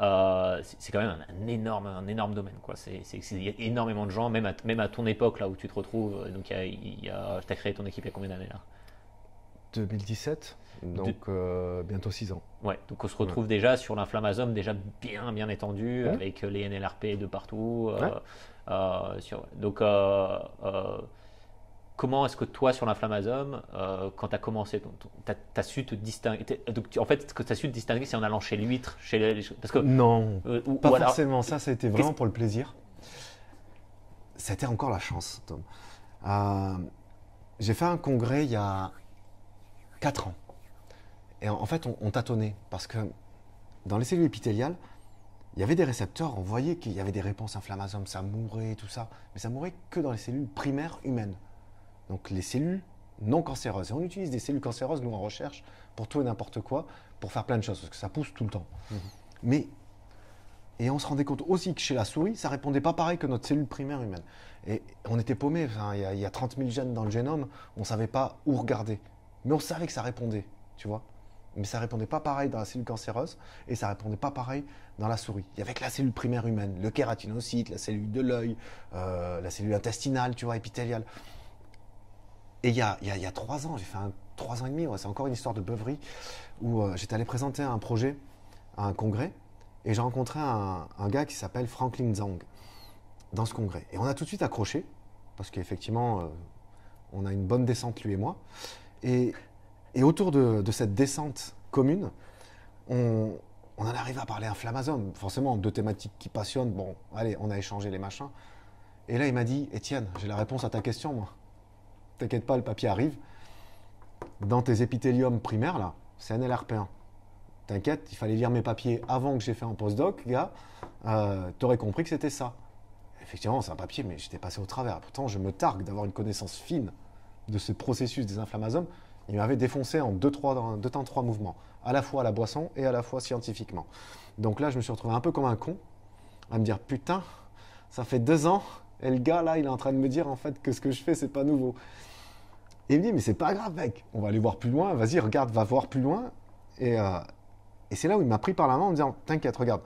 euh, c'est quand même un, énorme, un énorme domaine. il y a énormément de gens, même à, même à ton époque, là où tu te retrouves. Donc, tu as créé ton équipe il y a combien d'années là 2017, donc euh, bientôt 6 ans. Ouais, donc on se retrouve déjà sur l'inflammasome, déjà bien, bien étendu, avec les NLRP de partout. Euh, donc, comment est-ce que toi, sur l'inflammasome, euh, quand tu as commencé, tu as, su te distinguer En fait, ce que tu as su te distinguer, c'est en allant chez l'huître, chez les, parce que Non, euh, pas forcément ça, ça a été vraiment pour le plaisir. C'était encore la chance, Tom. Euh, j'ai fait un congrès il y a 4 ans. Et en, fait, on, on, tâtonnait, parce que dans les cellules épithéliales, il y avait des récepteurs, on voyait qu'il y avait des réponses inflammasomes, ça mourait, tout ça, mais ça mourait que dans les cellules primaires humaines donc les cellules non cancéreuses. Et on utilise des cellules cancéreuses, nous, en recherche, pour tout et n'importe quoi, pour faire plein de choses, parce que ça pousse tout le temps. Mhm. Mais, et on se rendait compte aussi que chez la souris, ça répondait pas pareil que notre cellule primaire humaine. Et on était paumé, il y, a 30 000 gènes dans le génome, on savait pas où regarder. Mais on savait que ça répondait, tu vois. Mais ça répondait pas pareil dans la cellule cancéreuse et ça répondait pas pareil dans la souris. Il y avait que la cellule primaire humaine, le kératinocyte, la cellule de l'œil, euh, la cellule intestinale, tu vois, épithéliale. Et il y a, trois ans, j'ai fait un, trois ans et demi, c'est encore une histoire de beuverie, où euh, j'étais allé présenter un projet à un congrès, et j'ai rencontré un, gars qui s'appelle Franklin Zhang dans ce congrès. Et on a tout de suite accroché, parce qu'effectivement, euh, on a une bonne descente, lui et moi. Et, autour de, cette descente commune, on, en arrive à parler un Flamazon, forcément, deux thématiques qui passionnent. Bon, allez, on a échangé les machins. Et là, il m'a dit Étienne, j'ai la réponse à ta question, moi. T'inquiète pas, le papier arrive. Dans tes épithéliums primaires, là, c'est un LRP1. T'inquiète, il fallait lire mes papiers avant que j'ai fait un postdoc, gars. Euh, t'aurais compris que c'était ça. Effectivement, c'est un papier, mais j'étais passé au travers. Pourtant, je me targue d'avoir une connaissance fine de ce processus des inflammasomes. Il m'avait défoncé en deux, trois, deux temps, trois mouvements, à la fois à la boisson et à la fois scientifiquement. Donc là, je me suis retrouvé un peu comme un con, à me dire Putain, ça fait deux ans et le gars, là, il est en train de me dire, en fait, que ce que je fais, c'est pas nouveau. Et il me dit, mais c'est pas grave, mec, on va aller voir plus loin, vas-y, regarde, va voir plus loin. Et, euh, c'est là où il m'a pris par la main en me disant, t'inquiète, regarde,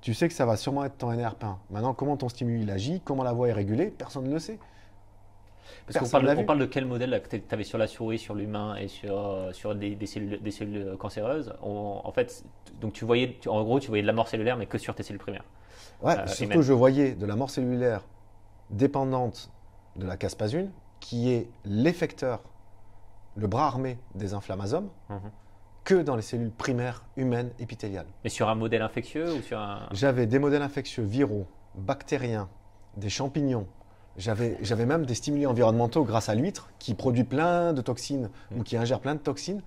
tu sais que ça va sûrement être ton NRP1. Maintenant, comment ton stimuli agit, comment la voix est régulée, personne ne le sait. Parce qu'on parle, parle de quel modèle que tu avais sur la souris, sur l'humain et sur, euh, sur des, cellules, des cellules, euh, cancéreuses. en fait, donc tu voyais, en gros, tu voyais de la mort cellulaire, mais que sur tes cellules primaires. Ouais, euh, surtout je voyais de la mort cellulaire dépendante de la caspasune, qui est l'effecteur, le bras armé des inflammasomes, mhm. que dans les cellules primaires humaines épithéliales. Mais sur un modèle infectieux ou sur un... J'avais des modèles infectieux viraux, bactériens, des champignons. J'avais même des stimuli environnementaux grâce à l'huître qui produit plein de toxines ou mm. qui ingère plein de toxines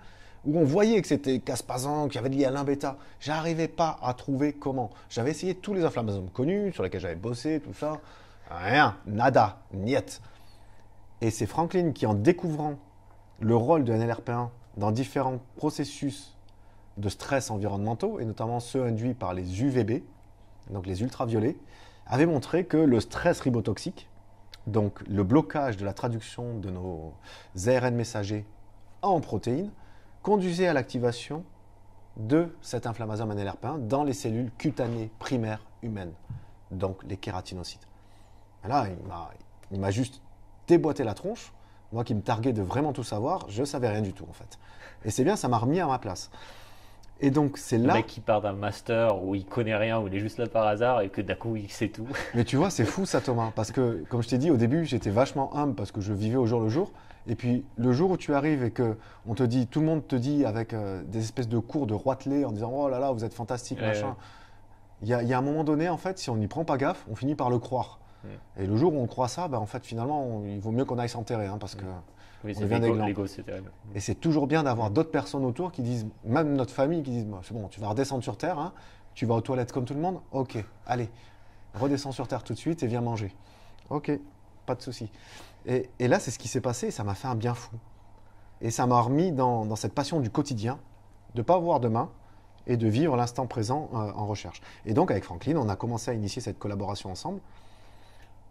où on voyait que c'était caspasant, qu'il y avait de à Je J'arrivais pas à trouver comment. J'avais essayé tous les inflammasomes connus, sur lesquels j'avais bossé, tout ça. Rien, nada, niet. Et c'est Franklin qui, en découvrant le rôle de NLRP1 dans différents processus de stress environnementaux, et notamment ceux induits par les UVB, donc les ultraviolets, avait montré que le stress ribotoxique, donc le blocage de la traduction de nos ARN messagers en protéines, conduisait à l'activation de cet inflammasome NLRP1 dans les cellules cutanées primaires humaines, donc les kératinocytes. Là, il m'a juste déboîté la tronche. Moi qui me targuais de vraiment tout savoir, je savais rien du tout en fait. Et c'est bien, ça m'a remis à ma place. Et donc c'est là. Le mec qui part d'un master où il connaît rien, où il est juste là par hasard et que d'un coup il sait tout. Mais tu vois, c'est fou ça Thomas, parce que comme je t'ai dit au début, j'étais vachement humble parce que je vivais au jour le jour. Et puis le jour où tu arrives et que on te dit, tout le monde te dit avec euh, des espèces de cours de Roitelet en disant oh là là vous êtes fantastique machin. Il y, a un moment donné en fait, si on n'y prend pas gaffe, on finit par le croire. Et le jour où on croit ça, ben, en fait, finalement, il vaut mieux qu'on aille s'enterrer, hein, parce mm. que on des Et c'est toujours bien d'avoir d'autres personnes autour qui disent, même notre famille, qui disent, c'est bon, tu vas redescendre sur Terre, hein, tu vas aux toilettes comme tout le monde, ok, allez, redescends sur Terre tout de suite et viens manger. Ok, pas de souci. Et, là, c'est ce qui s'est passé, et ça m'a fait un bien fou. Et ça m'a remis dans, cette passion du quotidien, de ne pas voir demain, et de vivre l'instant présent euh, en recherche. Et donc avec Franklin, on a commencé à initier cette collaboration ensemble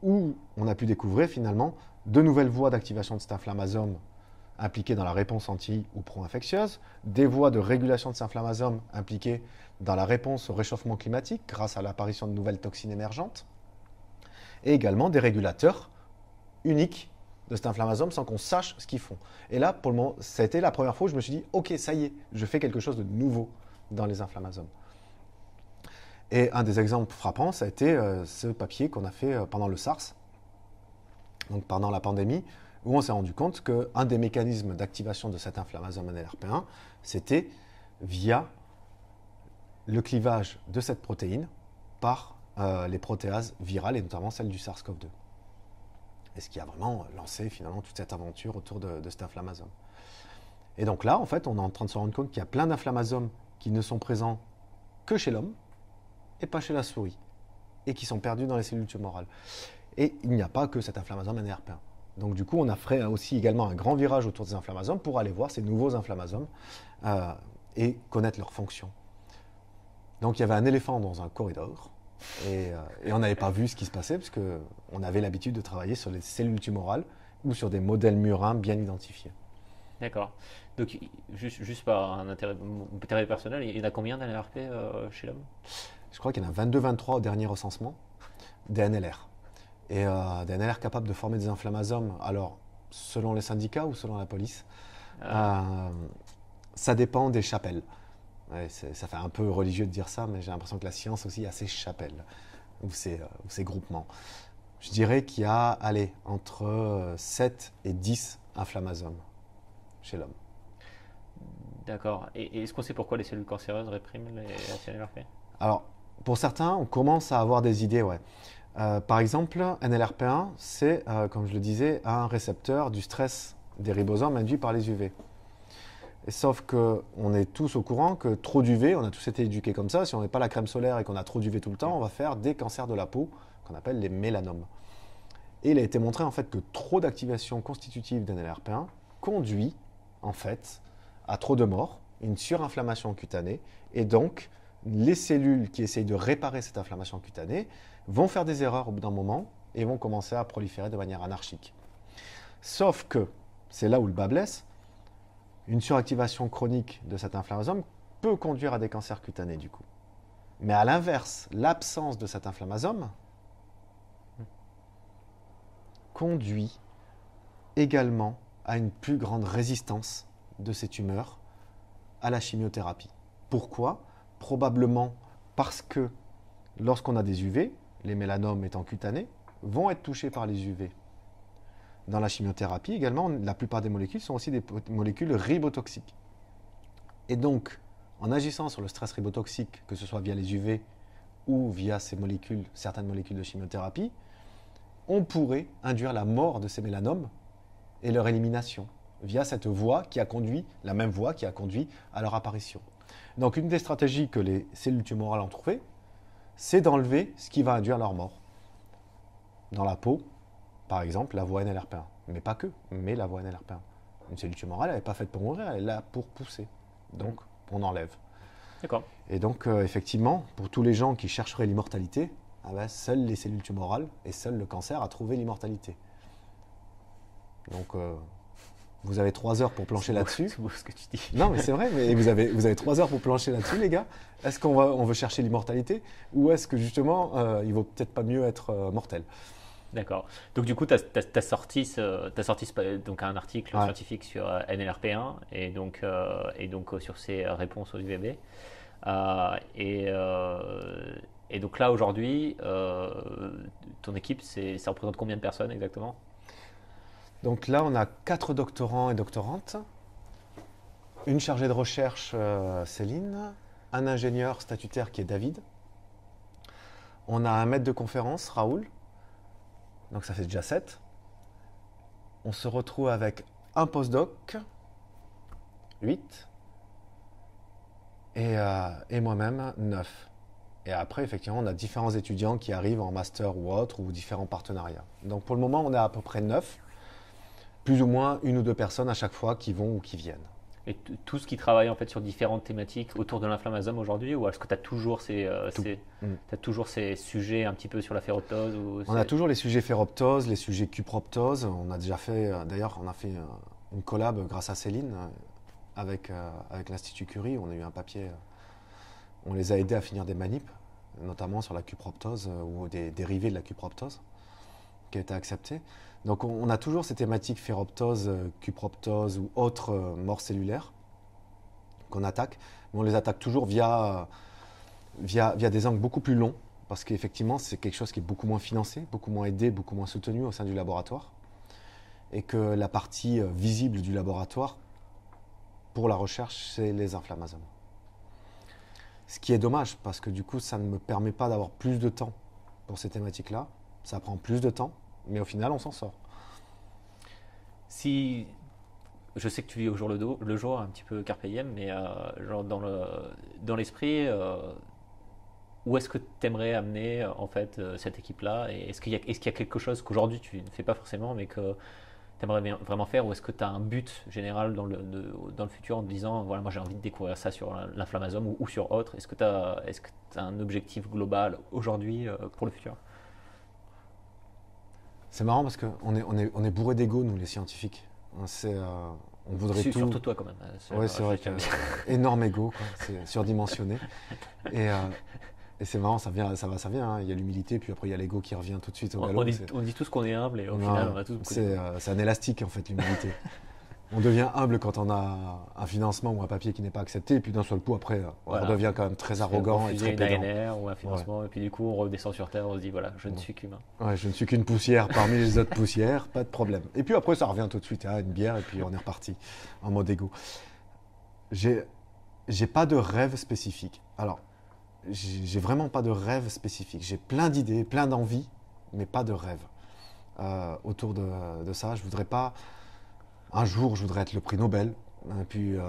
où on a pu découvrir finalement de nouvelles voies d'activation de cet inflammasome impliquées dans la réponse anti ou pro-infectieuse, des voies de régulation de cet inflammasome impliquées dans la réponse au réchauffement climatique grâce à l'apparition de nouvelles toxines émergentes, et également des régulateurs uniques de cet inflammasome sans qu'on sache ce qu'ils font. Et là, pour le moment, c'était la première fois où je me suis dit, ok, ça y est, je fais quelque chose de nouveau dans les inflammasomes. Et un des exemples frappants, ça a été euh, ce papier qu'on a fait euh, pendant le SARS, donc pendant la pandémie, où on s'est rendu compte qu'un des mécanismes d'activation de cet inflammasome NLRP1, c'était via le clivage de cette protéine par euh, les protéases virales et notamment celle du SARS-CoV-2. Et ce qui a vraiment lancé finalement toute cette aventure autour de, cet inflammasome. Et donc là, en fait, on est en train de se rendre compte qu'il y a plein d'inflammasomes qui ne sont présents que chez l'homme, et pas chez la souris, et qui sont perdus dans les cellules tumorales. Et il n'y a pas que cet inflammasome NRP1. Donc du coup, on a fait aussi également un grand virage autour des inflammasomes pour aller voir ces nouveaux inflammasomes euh, et connaître leurs fonctions. Donc il y avait un éléphant dans un corridor euh, et, on n'avait pas vu ce qui se passait parce que on avait l'habitude de travailler sur les cellules tumorales ou sur des modèles murins bien identifiés. D'accord. Donc juste, par un intérêt, personnel, il y en a combien d'NRP euh, chez l'homme je crois qu'il y en a 22-23 au dernier recensement, des NLR. Et euh, des NLR capables de former des inflammasomes, alors selon les syndicats ou selon la police, ah. euh, ça dépend des chapelles. ça fait un peu religieux de dire ça, mais j'ai l'impression que la science aussi a ses chapelles ou ses, euh, groupements. Je dirais qu'il y a allez, entre 7 et 10 inflammasomes chez l'homme. D'accord. Et, est-ce qu'on sait pourquoi les cellules cancéreuses répriment les, les Alors, pour certains, on commence à avoir des idées. Ouais. Euh, par exemple, NLRP1, c'est, euh, comme je le disais, un récepteur du stress des ribosomes induit par les UV. Et sauf qu'on est tous au courant que trop d'UV, on a tous été éduqués comme ça, si on n'est pas la crème solaire et qu'on a trop d'UV tout le temps, on va faire des cancers de la peau qu'on appelle les mélanomes. Et il a été montré en fait que trop d'activation constitutive d'NLRP1 conduit en fait à trop de morts, une surinflammation cutanée et donc les cellules qui essayent de réparer cette inflammation cutanée vont faire des erreurs au bout d'un moment et vont commencer à proliférer de manière anarchique. Sauf que, c'est là où le bas blesse, une suractivation chronique de cet inflammasome peut conduire à des cancers cutanés du coup. Mais à l'inverse, l'absence de cet inflammasome conduit également à une plus grande résistance de ces tumeurs à la chimiothérapie. Pourquoi probablement parce que lorsqu'on a des UV, les mélanomes étant cutanés, vont être touchés par les UV. Dans la chimiothérapie également, la plupart des molécules sont aussi des molécules ribotoxiques. Et donc, en agissant sur le stress ribotoxique, que ce soit via les UV ou via ces molécules, certaines molécules de chimiothérapie, on pourrait induire la mort de ces mélanomes et leur élimination via cette voie qui a conduit, la même voie qui a conduit à leur apparition. Donc une des stratégies que les cellules tumorales ont trouvées, c'est d'enlever ce qui va induire leur mort. Dans la peau, par exemple, la voie nlrp 1 Mais pas que, mais la voie nlrp 1 Une cellule tumorale, elle n'est pas faite pour mourir, elle est là pour pousser. Donc, mm. on enlève. D'accord. Et donc, euh, effectivement, pour tous les gens qui chercheraient l'immortalité, ah ben, seules les cellules tumorales et seul le cancer a trouvé l'immortalité. Donc, euh, vous avez trois heures pour plancher là-dessus. C'est beau ce que tu dis. Non, mais c'est vrai. Mais vous avez vous avez trois heures pour plancher là-dessus, les gars. Est-ce qu'on va on veut chercher l'immortalité ou est-ce que justement euh, il vaut peut-être pas mieux être euh, mortel D'accord. Donc du coup, tu as, sorti, sorti donc un article scientifique sur euh, NLRP1 et donc euh, et donc sur ses réponses au UVB. et et donc là aujourd'hui, ton équipe, ça représente combien de personnes exactement donc là, on a quatre doctorants et doctorantes, une chargée de recherche, euh, Céline, un ingénieur statutaire qui est David, on a un maître de conférence, Raoul, donc ça fait déjà sept. On se retrouve avec un postdoc, 8, et, euh, et moi-même, neuf. Et après, effectivement, on a différents étudiants qui arrivent en master ou autre, ou différents partenariats. Donc pour le moment, on a à peu près neuf plus ou moins une ou deux personnes à chaque fois qui vont ou qui viennent. Et ce qui travaille en fait sur différentes thématiques autour de l'inflammasome aujourd'hui Ou est-ce que tu as toujours, ces, euh, mm. toujours ces sujets un petit peu sur la ferroptose ou On a toujours les sujets ferroptose, les sujets cuproptose. On a déjà fait, euh, d'ailleurs, on a fait euh, une collab grâce à Céline avec, avec l'Institut Curie. On a eu un papier, on les a aidés à finir des manips, notamment sur la cuproptose ou des dérivés de la cuproptose qui a été accepté. Donc on, a toujours ces thématiques ferroptose, euh, cuproptose ou autres euh, morts cellulaires qu'on attaque, mais on les attaque toujours euh, via, des angles beaucoup plus longs, parce qu'effectivement c'est quelque chose qui est beaucoup moins financé, beaucoup moins aidé, beaucoup moins soutenu au sein du laboratoire, et que la partie visible du laboratoire pour la recherche, c'est les inflammations. Ce qui est dommage, parce que du coup ça ne me permet pas d'avoir plus de temps pour ces thématiques-là, ça prend plus de temps, mais au final, on s'en sort. Si je sais que tu vis au jour le, le jour, un petit peu carpe diem, mais euh, genre dans le dans l'esprit, euh, où est-ce que tu aimerais amener euh, en fait cette équipe-là Et est-ce qu'il y a est-ce qu'il y a quelque chose qu'aujourd'hui tu ne fais pas forcément, mais que tu aimerais vraiment faire Ou est-ce que tu as un but général dans le dans le futur en te disant voilà moi j'ai envie de découvrir ça sur l'inflammasome ou, sur autre Est-ce que tu est-ce que as un objectif global aujourd'hui pour le futur c'est marrant parce qu'on est, on est, bourré d'ego, nous, les scientifiques. On, sait, euh, on voudrait tout. Surtout toi, quand même. Euh, euh, c'est vrai. énorme ego, c'est surdimensionné. et, et c'est marrant, ça, vient, ça va, ça vient. Hein. Il y a l'humilité, puis après, il y a l'ego qui revient tout de suite au on, On dit, tout ce tous qu'on est humble et au final, on va tous. C'est un élastique, en fait, l'humilité. On devient humble quand on a un financement ou un papier qui n'est pas accepté, et puis d'un seul coup, après, on devient quand même très arrogant et très une pédant. ANR ou un financement, et puis du coup, on redescend sur terre, on se dit voilà, je ne suis qu'humain. Ouais, je ne suis qu'une poussière parmi les autres poussières, pas de problème. Et puis après, ça revient tout de suite à hein, une bière, et puis on est reparti en mode égo. J'ai, j'ai pas de rêve spécifique. Alors, j'ai vraiment pas de rêve spécifique. J'ai plein d'idées, plein d'envies, mais pas de rêve euh, autour de, de ça. Je voudrais pas un jour, je voudrais être le prix Nobel. puis, euh,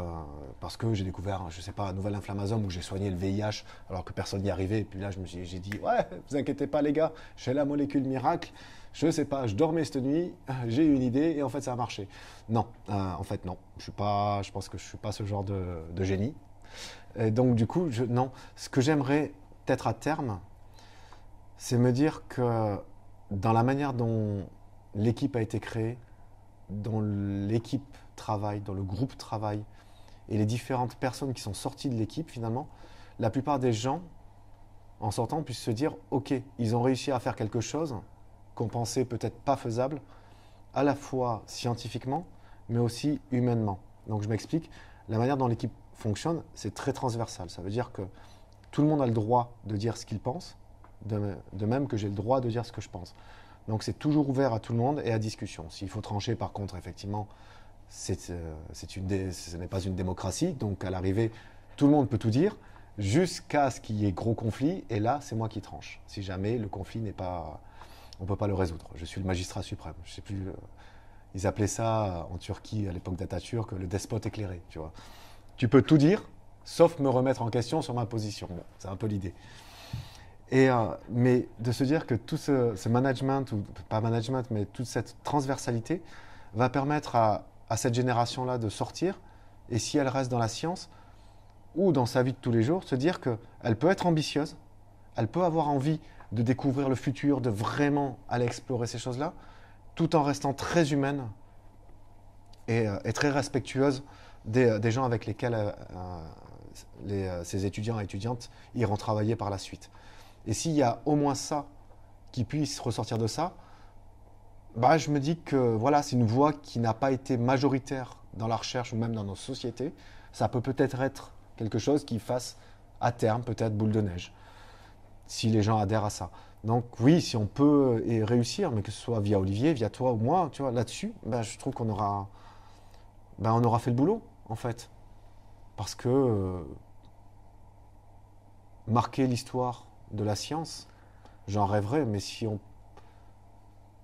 parce que j'ai découvert, je sais pas, un nouvel inflammasome où j'ai soigné le VIH alors que personne n'y arrivait. Et puis là, j'ai dit, ouais, vous inquiétez pas, les gars, j'ai la molécule miracle. Je sais pas, je dormais cette nuit, j'ai eu une idée et en fait, ça a marché. Non, euh, en fait, non. Je suis pas, je pense que je suis pas ce genre de, génie. Et donc, du coup, non. Ce que j'aimerais être à terme, c'est me dire que dans la manière dont l'équipe a été créée, dans l'équipe travail, dans le groupe travail et les différentes personnes qui sont sorties de l'équipe finalement, la plupart des gens en sortant puissent se dire ok, ils ont réussi à faire quelque chose qu'on pensait peut-être pas faisable, à la fois scientifiquement mais aussi humainement. Donc je m'explique, la manière dont l'équipe fonctionne, c'est très transversal. Ça veut dire que tout le monde a le droit de dire ce qu'il pense, de, même que j'ai le droit de dire ce que je pense. Donc c'est toujours ouvert à tout le monde et à discussion. S'il faut trancher, par contre, effectivement, c'est, euh, ce n'est pas une démocratie. Donc à l'arrivée, tout le monde peut tout dire jusqu'à ce qu'il y ait gros conflit. Et là, c'est moi qui tranche. Si jamais le conflit n'est pas, on ne peut pas le résoudre. Je suis le magistrat suprême. Je sais plus. Euh, ils appelaient ça euh, en Turquie à l'époque d'Atatürk le despote éclairé. Tu vois, tu peux tout dire, sauf me remettre en question sur ma position. c'est un peu l'idée. Euh, mais de se dire que tout ce, management, ou pas management, mais toute cette transversalité va permettre à, cette génération-là de sortir, et si elle reste dans la science ou dans sa vie de tous les jours, se dire qu'elle peut être ambitieuse, elle peut avoir envie de découvrir le futur, de vraiment aller explorer ces choses-là, tout en restant très humaine et, euh, très respectueuse euh, des, gens avec lesquels ses ces étudiants et étudiantes iront travailler par la suite. Et s'il y a au moins ça qui puisse ressortir de ça, bah, je me dis que voilà, c'est une voie qui n'a pas été majoritaire dans la recherche ou même dans nos sociétés. Ça peut peut-être être quelque chose qui fasse à terme peut-être boule de neige, si les gens adhèrent à ça. Donc oui, si on peut et réussir, mais que ce soit via Olivier, via toi ou moi, tu vois, là-dessus, bah, je trouve qu'on aura, bah, on aura fait le boulot en fait, parce que euh, marquer l'histoire de la science. J'en rêverais, mais si on,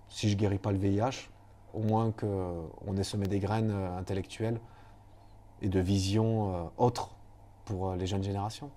si je guéris pas le VIH, au moins qu'on ait semé des graines euh, intellectuelles et de visions euh, autres pour euh, les jeunes générations.